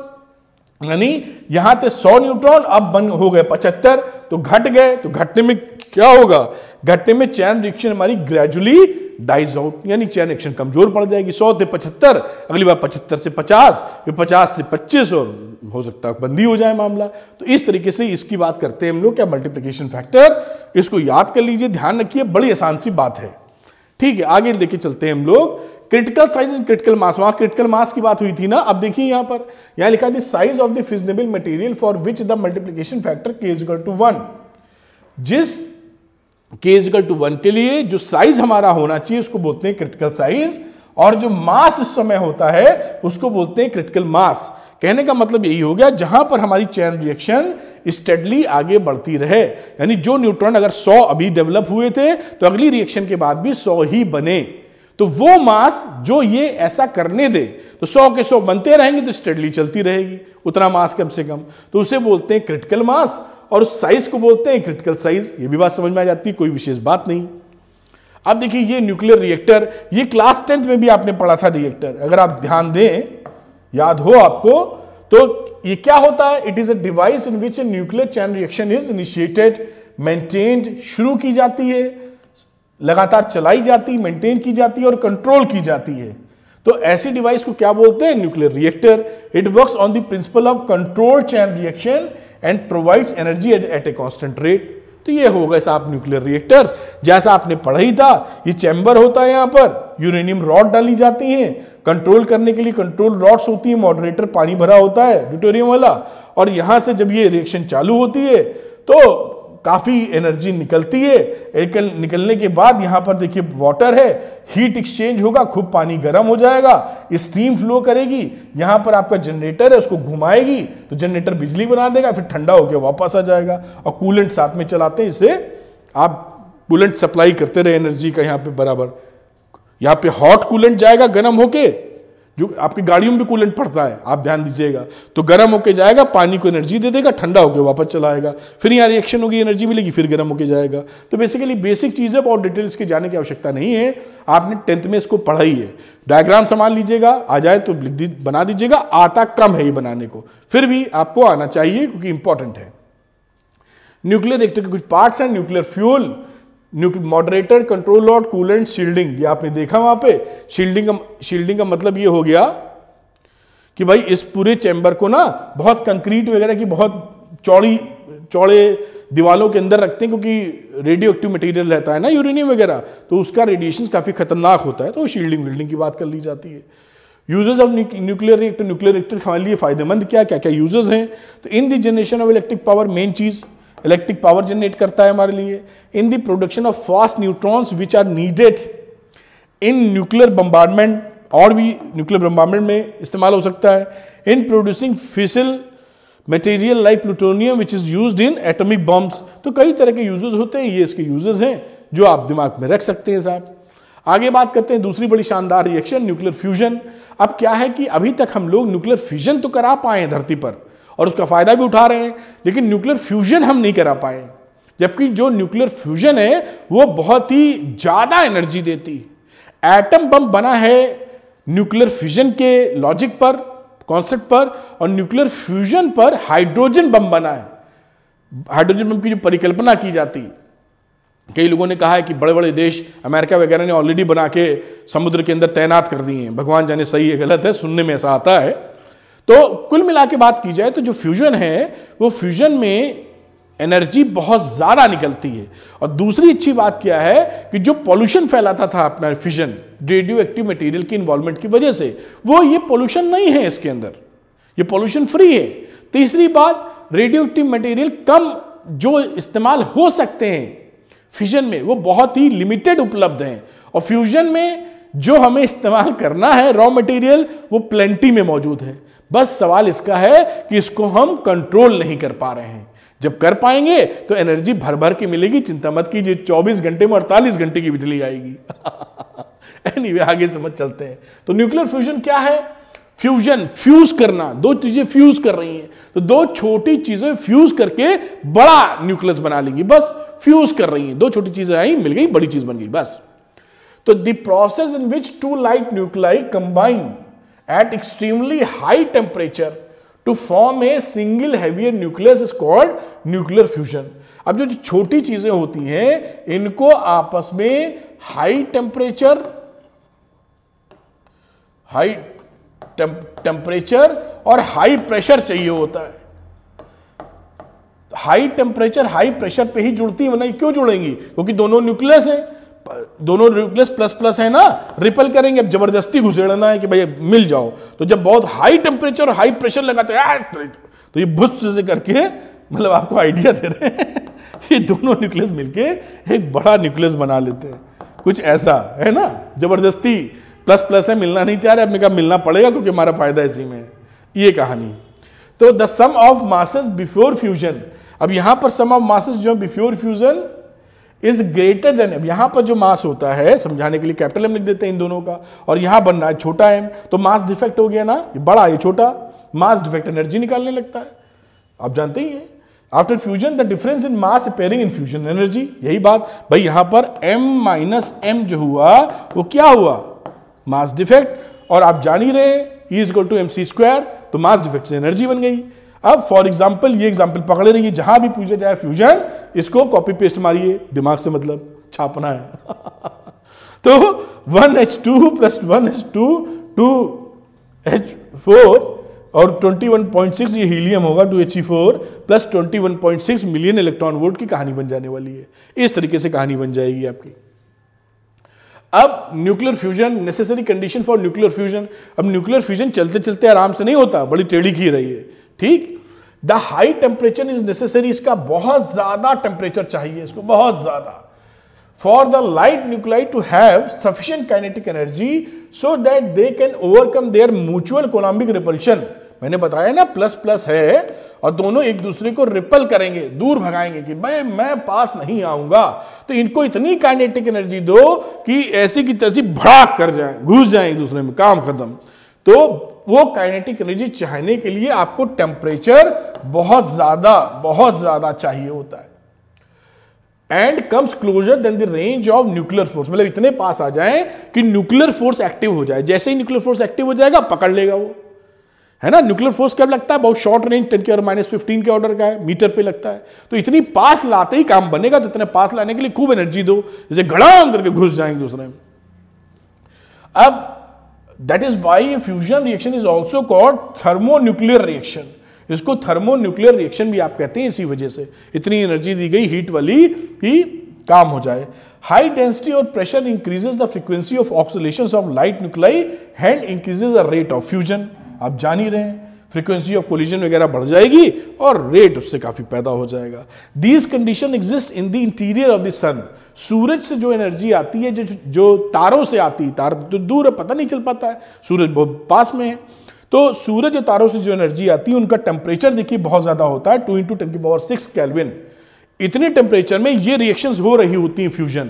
यानी यहां थे सौ न्यूट्रॉन अब बन हो गए पचहत्तर तो घट गए तो घटने में क्या होगा घटने में चैन रिएक्शन हमारी ग्रेजुअली डाइज आउट यानी चैन एक्शन कमजोर पड़ जाएगी सौ थे पचहत्तर अगली बार पचहत्तर से पचास फिर पचास से पच्चीस और हो सकता है बंदी हो जाए मामला तो इस तरीके से इसकी बात करते हैं हम लोग क्या मल्टीप्लीकेशन फैक्टर इसको याद कर लीजिए ध्यान रखिए बड़ी आसान सी बात है ठीक है आगे देखिए चलते हैं हम लोग critical size and critical mass वहां क्रिटिकल मास की बात हुई थी ना अब देखिए यहां पर यहां लिखा the size of the fissionable material for which the multiplication factor K is to one जिस के इजकल टू वन के लिए जो साइज हमारा होना चाहिए उसको बोलते हैं क्रिटिकल साइज और जो मास उस समय होता है उसको बोलते हैं क्रिटिकल मास कहने का मतलब यही हो गया जहां पर हमारी चैन रिएक्शन स्टेडली आगे बढ़ती रहे यानी जो न्यूट्रॉन अगर 100 अभी डेवलप हुए थे तो अगली रिएक्शन के बाद भी 100 ही बने तो वो मास जो ये ऐसा करने दे तो सौ के सौ बनते रहेंगे तो स्टेडली चलती रहेगी उतना मास कम से कम तो उसे बोलते हैं क्रिटिकल मास और उस साइज को बोलते हैं क्रिटिकल साइज ये भी बात समझ में आ जाती है कोई विशेष बात नहीं अब देखिए ये न्यूक्लियर रिएक्टर ये क्लास टेंथ में भी आपने पढ़ा था रिएक्टर अगर आप ध्यान दें याद हो आपको तो ये क्या होता है it is a device in which a nuclear chain reaction is initiated maintained शुरू की जाती है लगातार चलाई जाती मेंटेन की जाती है और कंट्रोल की जाती है तो ऐसी डिवाइस को क्या बोलते हैं nuclear reactor it work on the principle of control chain reaction and provides energy at a constant rate तो ये होगा ऐसा आप न्यूक्लियर रिएक्टर जैसा आपने पढ़ा ही था ये चैम्बर होता है यहां पर यूरेनियम रॉड डाली जाती हैं कंट्रोल करने के लिए कंट्रोल रॉड्स होती है मॉडरेटर पानी भरा होता है ड्यूटोरियम वाला और यहां से जब ये रिएक्शन चालू होती है तो काफ़ी एनर्जी निकलती है निकल निकलने के बाद यहाँ पर देखिए वाटर है हीट एक्सचेंज होगा खूब पानी गर्म हो जाएगा स्टीम फ्लो करेगी यहाँ पर आपका जनरेटर है उसको घुमाएगी तो जनरेटर बिजली बना देगा फिर ठंडा होकर वापस आ जाएगा और कूलेंट साथ में चलाते हैं इसे आप कूलेंट सप्लाई करते रहे एनर्जी का यहाँ पे बराबर यहाँ पे हॉट कूलेंट जाएगा गर्म होके जो आपकी गाड़ियों में भी कूलेंट पड़ता है आप ध्यान दीजिएगा तो गर्म होकर जाएगा पानी को एनर्जी दे देगा ठंडा होकर वापस चलाएगा फिर यहाँ रिएक्शन होगी एनर्जी मिलेगी फिर गर्म होकर जाएगा तो बेसिकली बेसिक चीज़ है और डिटेल्स के जाने की आवश्यकता नहीं है आपने टेंथ में इसको पढ़ा ही है डायग्राम संभाल लीजिएगा आ जाए तो लिख दी बना दीजिएगा आता कम है ये बनाने को फिर भी आपको आना चाहिए क्योंकि इंपॉर्टेंट है न्यूक्लियर रिएक्टर के कुछ पार्ट्स हैं न्यूक्लियर फ्यूल मॉडरेटर कंट्रोल और कूलेंट शील्डिंग ये आपने देखा वहां पे शील्डिंग का शील्डिंग का मतलब ये हो गया कि भाई इस पूरे चैम्बर को ना बहुत कंक्रीट वगैरह की बहुत चौड़ी चौड़े दीवालों के अंदर रखते हैं क्योंकि रेडियो एक्टिव मटीरियल रहता है ना यूरेनियम वगैरह तो उसका रेडिएशन काफ़ी खतरनाक होता है तो शील्डिंग विल्डिंग की बात कर ली जाती है uses of nuclear reactor nuclear reactor हमारे लिए फायदेमंद क्या क्या क्या यूजेस हैं तो in the generation of electric power main चीज़ इलेक्ट्रिक पावर जनरेट करता है हमारे लिए in the production of fast neutrons which are needed in nuclear bombardment और भी न्यूक्लियर बम्बार्डमेंट में इस्तेमाल हो सकता है in producing fissile material like plutonium which is use in atomic bombs तो कई तरह के यूजेस होते हैं ये इसके यूजेस हैं जो आप दिमाग में रख सकते हैं साहब आगे बात करते हैं दूसरी बड़ी शानदार रिएक्शन न्यूक्लियर फ्यूजन अब क्या है कि अभी तक हम लोग न्यूक्लियर फ्यूजन तो करा पाए हैं धरती पर और उसका फ़ायदा भी उठा रहे हैं लेकिन न्यूक्लियर फ्यूजन हम नहीं करा पाए जबकि जो न्यूक्लियर फ्यूजन है वो बहुत ही ज़्यादा एनर्जी देती एटम बम बना है न्यूक्लियर फ्यूजन के लॉजिक पर कॉन्सेप्ट पर और न्यूक्लियर फ्यूजन पर हाइड्रोजन बम बना है हाइड्रोजन बम की जो परिकल्पना की जाती कई लोगों ने कहा है कि बड़े बड़े देश अमेरिका वगैरह ने ऑलरेडी बना के समुद्र के अंदर तैनात कर दिए हैं भगवान जाने सही है गलत है सुनने में ऐसा आता है तो कुल मिला के बात की जाए तो जो फ्यूजन है वो फ्यूजन में एनर्जी बहुत ज़्यादा निकलती है और दूसरी अच्छी बात क्या है कि जो पॉल्यूशन फैलाता था अपना फ्यूजन रेडियो एक्टिव मटेरियल की इन्वॉल्वमेंट की वजह से वो ये पॉल्यूशन नहीं है इसके अंदर ये पॉल्यूशन फ्री है तीसरी बात रेडियो एक्टिव मटेरियल कम जो इस्तेमाल हो सकते हैं फ्यूजन में वो बहुत ही लिमिटेड उपलब्ध हैं और फ्यूजन में जो हमें इस्तेमाल करना है रॉ मटेरियल वो प्लेंटी में मौजूद है बस सवाल इसका है कि इसको हम कंट्रोल नहीं कर पा रहे हैं जब कर पाएंगे तो एनर्जी भर भर के मिलेगी चिंता मत कीजिए 24 घंटे में 48 घंटे की बिजली आएगी एनी *laughs* anyway, आगे समझ चलते हैं तो न्यूक्लियर फ्यूजन क्या है फ्यूजन फ्यूज करना दो चीजें फ्यूज कर रही हैं तो दो छोटी चीजें फ्यूज करके बड़ा न्यूक्लियस बना लेंगी बस फ्यूज कर रही हैं दो छोटी चीजें आई मिल गई बड़ी चीज बन गई बस तो the process in which two light nuclei combine at extremely high temperature to form a single heavier nucleus is called nuclear fusion अब जो छोटी चीजें होती हैं इनको आपस में हाई टेम्परेचर हाई टेम्परेचर और हाई प्रेशर चाहिए होता है हाई टेम्परेचर हाई प्रेशर पे ही जुड़ती है क्यों जुड़ेंगी क्योंकि दोनों न्यूक्लियस हैं दोनों न्यूक्लियस प्लस प्लस है ना रिपल करेंगे अब जबरदस्ती घुसेड़ना है कि भाई मिल जाओ तो जब बहुत हाई टेम्परेचर और हाई प्रेशर लगाते हैं तो, तो ये भुस से करके मतलब आपको आइडिया दे रहे हैं *laughs* ये दोनों न्यूक्लियस मिलके एक बड़ा न्यूक्लियस बना लेते हैं कुछ ऐसा है ना जबरदस्ती प्लस प्लस है मिलना नहीं चाह रहे अपने कहा मिलना पड़ेगा क्योंकि हमारा फायदा इसी में है ये कहानी तो the sum of masses before fusion अब यहां पर सम ऑफ मासेस जो है before fusion is greater than M यहां पर जो मास होता है समझाने के लिए कैपिटल एम लिख देते हैं इन दोनों का और यहां बन रहा है छोटा एम तो मास डिफेक्ट हो गया ना ये बड़ा ये छोटा मास डिफेक्ट एनर्जी निकालने लगता है आप जानते ही हैं after fusion the difference in mass appearing in fusion energy यही बात भाई यहां पर एम माइनस एम जो हुआ वो क्या हुआ मास डिफेक्ट और आप जान ही रहे E is equal to M C square तो मास डिफेक्ट से एनर्जी बन गई अब फॉर एग्जाम्पल ये एग्जाम्पल पकड़े रहिए जहां भी पूछा जाए फ्यूजन इसको कॉपी पेस्ट मारिए दिमाग से मतलब छापना है *laughs* तो one H two plus one H two two H four और 21.6 ये हीलियम होगा two H E four plus twenty million electron volt की कहानी बन जाने वाली है इस तरीके से कहानी बन जाएगी आपकी अब nuclear fusion necessary condition for nuclear fusion अब न्यूक्लियर फ्यूजन चलते चलते आराम से नहीं होता बड़ी टेढ़ी घी रही है ठीक the high temperature is necessary इसका बहुत ज्यादा टेम्परेचर चाहिए इसको बहुत ज्यादा for the light nuclei to have sufficient kinetic energy so that they can overcome their mutual economic repulsion मैंने बताया ना प्लस प्लस है और दोनों एक दूसरे को रिपल करेंगे दूर भगाएंगे कि मैं मैं पास नहीं आऊंगा तो इनको इतनी काइनेटिक एनर्जी दो कि ऐसी की तैसी भड़ाक कर जाए घुस जाए एक दूसरे में काम खत्म तो वो काइनेटिक एनर्जी चाहने के लिए आपको टेम्परेचर बहुत ज़्यादा बहुत ज़्यादा चाहिए होता है and comes closer than the range of nuclear force मतलब इतने पास आ जाए कि न्यूक्लियर फोर्स एक्टिव हो जाए जैसे ही न्यूक्लियर फोर्स एक्टिव हो जाएगा पकड़ लेगा वो है ना न्यूक्लियर फोर्स कब लगता है बहुत शॉर्ट रेंज टेन के और माइनस फिफ्टीन के ऑर्डर का है मीटर पे लगता है तो इतनी पास लाते ही काम बनेगा तो इतने पास लाने के लिए खूब एनर्जी दो जैसे घड़ा करके घुस जाएंगे दूसरे में अब that is why fusion reaction is also called thermonuclear reaction इसको थर्मोन्यूक्लियर रिएक्शन भी आप कहते हैं इसी वजह से इतनी एनर्जी दी गई हीट वाली कि काम हो जाए हाई डेंसिटी और pressure increases the frequency of oscillation of light nuclei and increases the rate of fusion आप जान ही रहे हैं फ्रीक्वेंसी ऑफ कोलिजन वगैरह बढ़ जाएगी और रेट उससे काफ़ी पैदा हो जाएगा these conditions exist in the interior of the sun सूरज से जो एनर्जी आती है जो जो तारों से आती है तार तो दूर है पता नहीं चल पाता है सूरज बहुत पास में है तो सूरज और तारों से जो एनर्जी आती है उनका टेम्परेचर देखिए बहुत ज़्यादा होता है टू इंटू टेन की पावर सिक्स कैलविन इतने टेम्परेचर में ये रिएक्शंस हो रही होती हैं फ्यूजन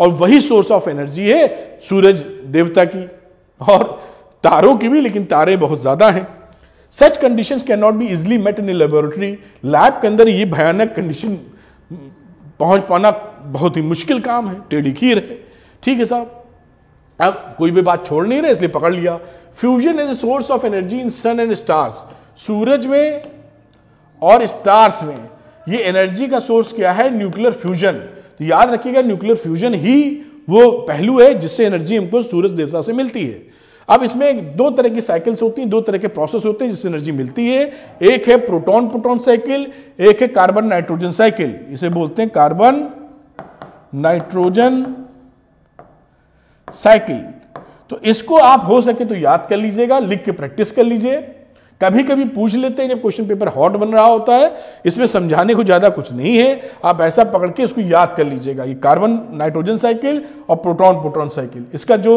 और वही सोर्स ऑफ एनर्जी है सूरज देवता की और तारों की भी लेकिन तारे बहुत ज़्यादा हैं such conditions can not be easily met in laboratory lab के अंदर ये भयानक कंडीशन पहुंच पाना बहुत ही मुश्किल काम है टेढ़ी खीर है ठीक है साहब अब कोई भी बात छोड़ नहीं रहे इसलिए पकड़ लिया fusion is a source of energy in sun and stars सूरज में और स्टार्स में ये एनर्जी का सोर्स क्या है न्यूक्लियर फ्यूजन तो याद रखिएगा न्यूक्लियर फ्यूजन ही वो पहलू है जिससे एनर्जी हमको सूरज देवता से मिलती है अब इसमें दो तरह की साइकिल्स होती हैं दो तरह के प्रोसेस होते हैं जिससे एनर्जी मिलती है एक है प्रोटॉन प्रोटॉन साइकिल एक है कार्बन नाइट्रोजन साइकिल इसे बोलते हैं कार्बन नाइट्रोजन साइकिल तो इसको आप हो सके तो याद कर लीजिएगा लिख के प्रैक्टिस कर लीजिए कभी कभी पूछ लेते हैं जब क्वेश्चन पेपर हॉट बन रहा होता है इसमें समझाने को ज़्यादा कुछ नहीं है आप ऐसा पकड़ के इसको याद कर लीजिएगा ये कार्बन नाइट्रोजन साइकिल और प्रोटॉन प्रोटॉन साइकिल इसका जो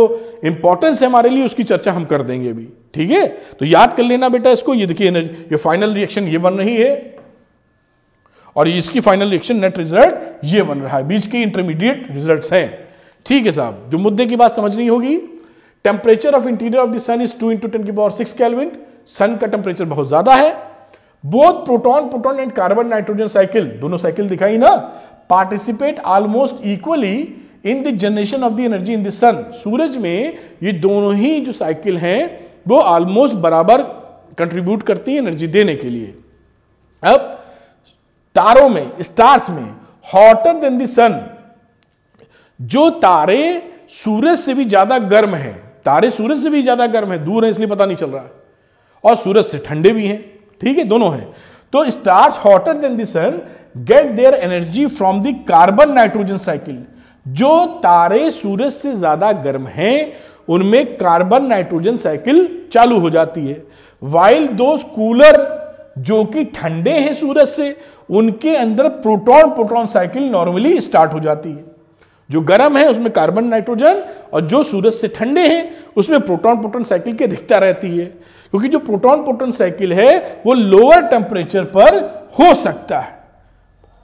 इंपॉर्टेंस है हमारे लिए उसकी चर्चा हम कर देंगे अभी ठीक है तो याद कर लेना बेटा इसको ये देखिए एनर्जी ये फाइनल रिएक्शन ये बन रही है और इसकी फाइनल रिएक्शन नेट रिजल्ट ये बन रहा है बीच के इंटरमीडिएट रिजल्ट हैं ठीक है साहब जो मुद्दे की बात समझनी होगी temperature of interior of the sun is two into ten की पावर सिक्स कैलविन सन का टेम्परेचर बहुत ज्यादा है both proton proton and carbon nitrogen cycle दोनों साइकिल दिखाई ना participate almost equally in the generation of the energy in the sun सूरज में ये दोनों ही जो साइकिल हैं वो ऑलमोस्ट बराबर कंट्रीब्यूट करती है एनर्जी देने के लिए अब तारों में स्टार्स में हॉटर देन द सन जो तारे सूरज से भी ज्यादा गर्म हैं तारे सूरज से भी ज़्यादा गर्म है दूर है इसलिए पता नहीं चल रहा है और सूरज से ठंडे भी हैं ठीक है दोनों हैं तो stars hotter than the sun get their energy from the carbon nitrogen cycle जो तारे सूरज से ज़्यादा गर्म हैं उनमें कार्बन नाइट्रोजन साइकिल चालू हो जाती है वाइल दोज कूलर जो कि ठंडे हैं सूरज से उनके अंदर proton proton cycle normally start हो जाती है जो गर्म है उसमें कार्बन नाइट्रोजन और जो सूरज से ठंडे हैं उसमें प्रोटॉन प्रोटॉन साइकिल की अधिकता रहती है क्योंकि जो प्रोटॉन प्रोटॉन साइकिल है वो लोअर टेम्परेचर पर हो सकता है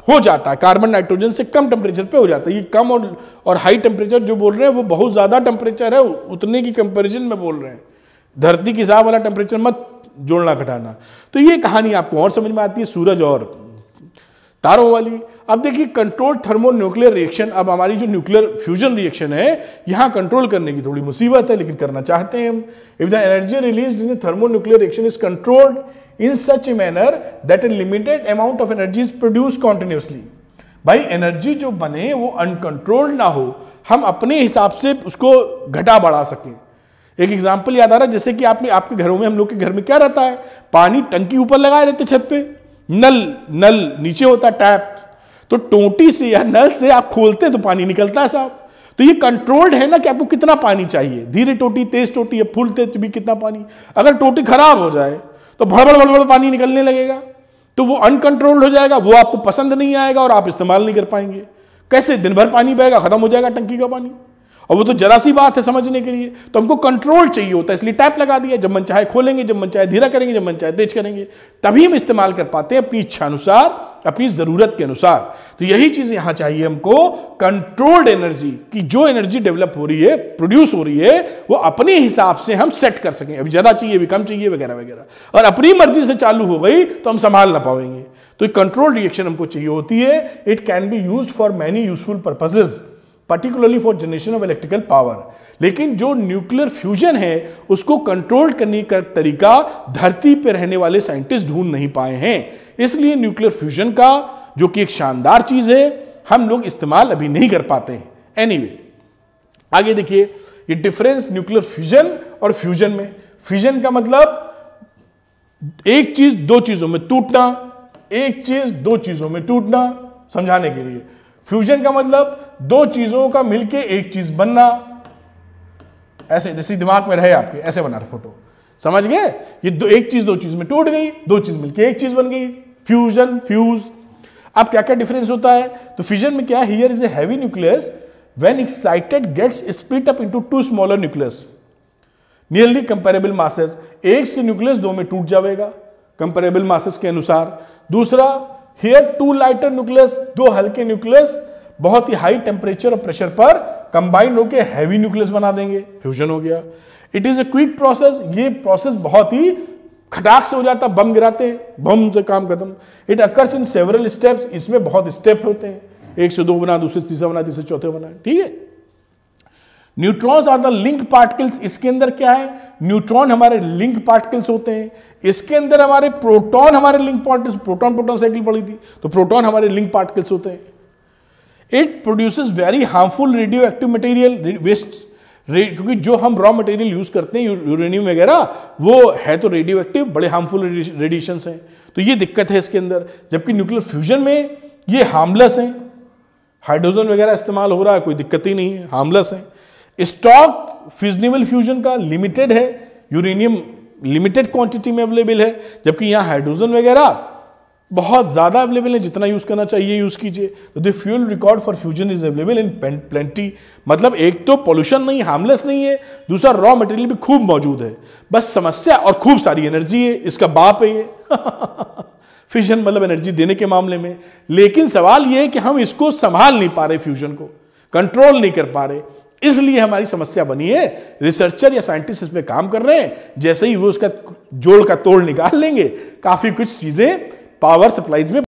हो जाता है कार्बन नाइट्रोजन से कम टेम्परेचर पे हो जाता है ये कम और और हाई टेम्परेचर जो बोल रहे हैं वो बहुत ज़्यादा टेम्परेचर है उतने की कंपेरिजन में बोल रहे हैं धरती के हिसाब वाला टेम्परेचर मत जोड़ना घटाना तो ये कहानी आपको और समझ में आती है सूरज और तारों वाली अब देखिए कंट्रोल थर्मो न्यूक्लियर रिएक्शन अब हमारी जो न्यूक्लियर फ्यूजन रिएक्शन है यहाँ कंट्रोल करने की थोड़ी मुसीबत है लेकिन करना चाहते हैं हम if the energy release in thermo nuclear reaction is controlled in such a manner that a limited amount of energy is produce continuously भाई एनर्जी जो बने वो अनकंट्रोल्ड ना हो हम अपने हिसाब से उसको घटा बढ़ा सकें एक एग्जाम्पल याद आ रहा है जैसे कि आपने आपके घरों में हम लोग के घर में क्या रहता है पानी टंकी ऊपर लगाए रहते छत पे नल नल नीचे होता टैप तो टोटी से या नल से आप खोलते तो पानी निकलता है साहब तो ये कंट्रोल्ड है ना कि आपको कितना पानी चाहिए धीरे टोटी तेज टोटी या फुल तेज भी कितना पानी अगर टोटी खराब हो जाए तो भड़बड़ भड़बड़ पानी निकलने लगेगा तो वो अनकंट्रोल्ड हो जाएगा वो आपको पसंद नहीं आएगा और आप इस्तेमाल नहीं कर पाएंगे कैसे दिन भर पानी बहेगा खत्म हो जाएगा टंकी का पानी और वो तो जरा सी बात है समझने के लिए तो हमको कंट्रोल चाहिए होता है इसलिए टैप लगा दिया जब मन चाहे खोलेंगे जब मन चाहे धीरा करेंगे जब मन चाहे तेज करेंगे तभी हम इस्तेमाल कर पाते हैं अपनी इच्छा अनुसार अपनी ज़रूरत के अनुसार तो यही चीज़ यहां चाहिए हमको कंट्रोल्ड एनर्जी की जो एनर्जी डेवलप हो रही है प्रोड्यूस हो रही है वो अपने हिसाब से हम सेट कर सकें अभी ज़्यादा चाहिए अभी कम चाहिए वगैरह वगैरह और अपनी मर्जी से चालू हो गई तो हम संभाल ना पाएंगे तो कंट्रोल रिएक्शन हमको चाहिए होती है it can be use for many useful purposes particularly for generation of electrical power लेकिन जो न्यूक्लियर फ्यूजन है उसको कंट्रोल करने का तरीका धरती पर रहने वाले साइंटिस्ट ढूंढ नहीं पाए हैं इसलिए न्यूक्लियर फ्यूजन का जो कि एक शानदार चीज़ है हम लोग इस्तेमाल अभी नहीं कर पाते हैं एनी anyway, आगे देखिए ये डिफरेंस न्यूक्लियर फ्यूजन और फ्यूजन में फ्यूजन का मतलब एक चीज दो चीजों में टूटना एक चीज दो चीजों में टूटना समझाने के लिए फ्यूजन का मतलब दो चीजों का मिलके एक चीज बनना ऐसे जैसे दिमाग में रहे आपके ऐसे बना रहे फोटो समझ गए ये दो एक चीज दो चीज में टूट गई दो चीज मिलके एक चीज बन गई फ्यूजन फ्यूज अब क्या क्या डिफरेंस होता है तो फ्यूजन में क्या here is a heavy nucleus when excited gets split up into two smaller nucleus nearly comparable masses एक से न्यूक्लियस दो में टूट जाएगा कंपेरेबल मासेस के अनुसार दूसरा हियर टू लाइटर न्यूक्लियस दो हल्के न्यूक्लियस बहुत ही हाई टेम्परेचर और प्रेशर पर कंबाइन होकर हैवी न्यूक्लियस बना देंगे फ्यूजन हो गया it is a quick process ये प्रोसेस बहुत ही खटाक से हो जाता बम गिराते बम से काम खत्म it occurs in several steps इसमें बहुत स्टेप होते हैं एक से दो बना दूसरे तीसरा बना तीसरे चौथे बना ठीक है neutrons are the link particles इसके अंदर क्या है न्यूट्रॉन हमारे लिंक पार्टिकल्स होते हैं इसके अंदर हमारे प्रोटॉन हमारे link particles proton proton cycle पड़ी थी तो प्रोटॉन हमारे लिंक पार्टिकल्स होते हैं it produces very harmful radioactive material waste क्योंकि जो हम रॉ मटेरियल यूज करते हैं यूरेनियम वगैरह वो है तो रेडियो एक्टिव बड़े हार्मफुल रेडिएशन हैं तो ये दिक्कत है इसके अंदर जबकि न्यूक्लियर फ्यूजन में ये हार्मलेस हैं हाइड्रोजन वगैरह इस्तेमाल हो रहा है कोई दिक्कत ही नहीं है हार्मलेस है स्टॉक फिजनेबल फ्यूजन का लिमिटेड है यूरेनियम लिमिटेड क्वांटिटी में अवेलेबल है जबकि यहाँ हाइड्रोजन वगैरह बहुत ज़्यादा अवेलेबल है जितना यूज़ करना चाहिए यूज़ कीजिए तो the fuel required for fusion is available in plenty मतलब एक तो पोल्यूशन नहीं हार्मलेस नहीं है दूसरा रॉ मटेरियल भी खूब मौजूद है बस समस्या और खूब सारी एनर्जी है इसका बाप है ये फ्यूजन *laughs* मतलब एनर्जी देने के मामले में लेकिन सवाल यह है कि हम इसको संभाल नहीं पा रहे फ्यूजन को कंट्रोल नहीं कर पा रहे इसलिए हमारी समस्या बनी है रिसर्चर या साइंटिस्ट इस पर काम कर रहे हैं जैसे ही वो उसका जोड़ का तोड़ निकाल लेंगे काफ़ी कुछ चीज़ें पावर सप्लाईज में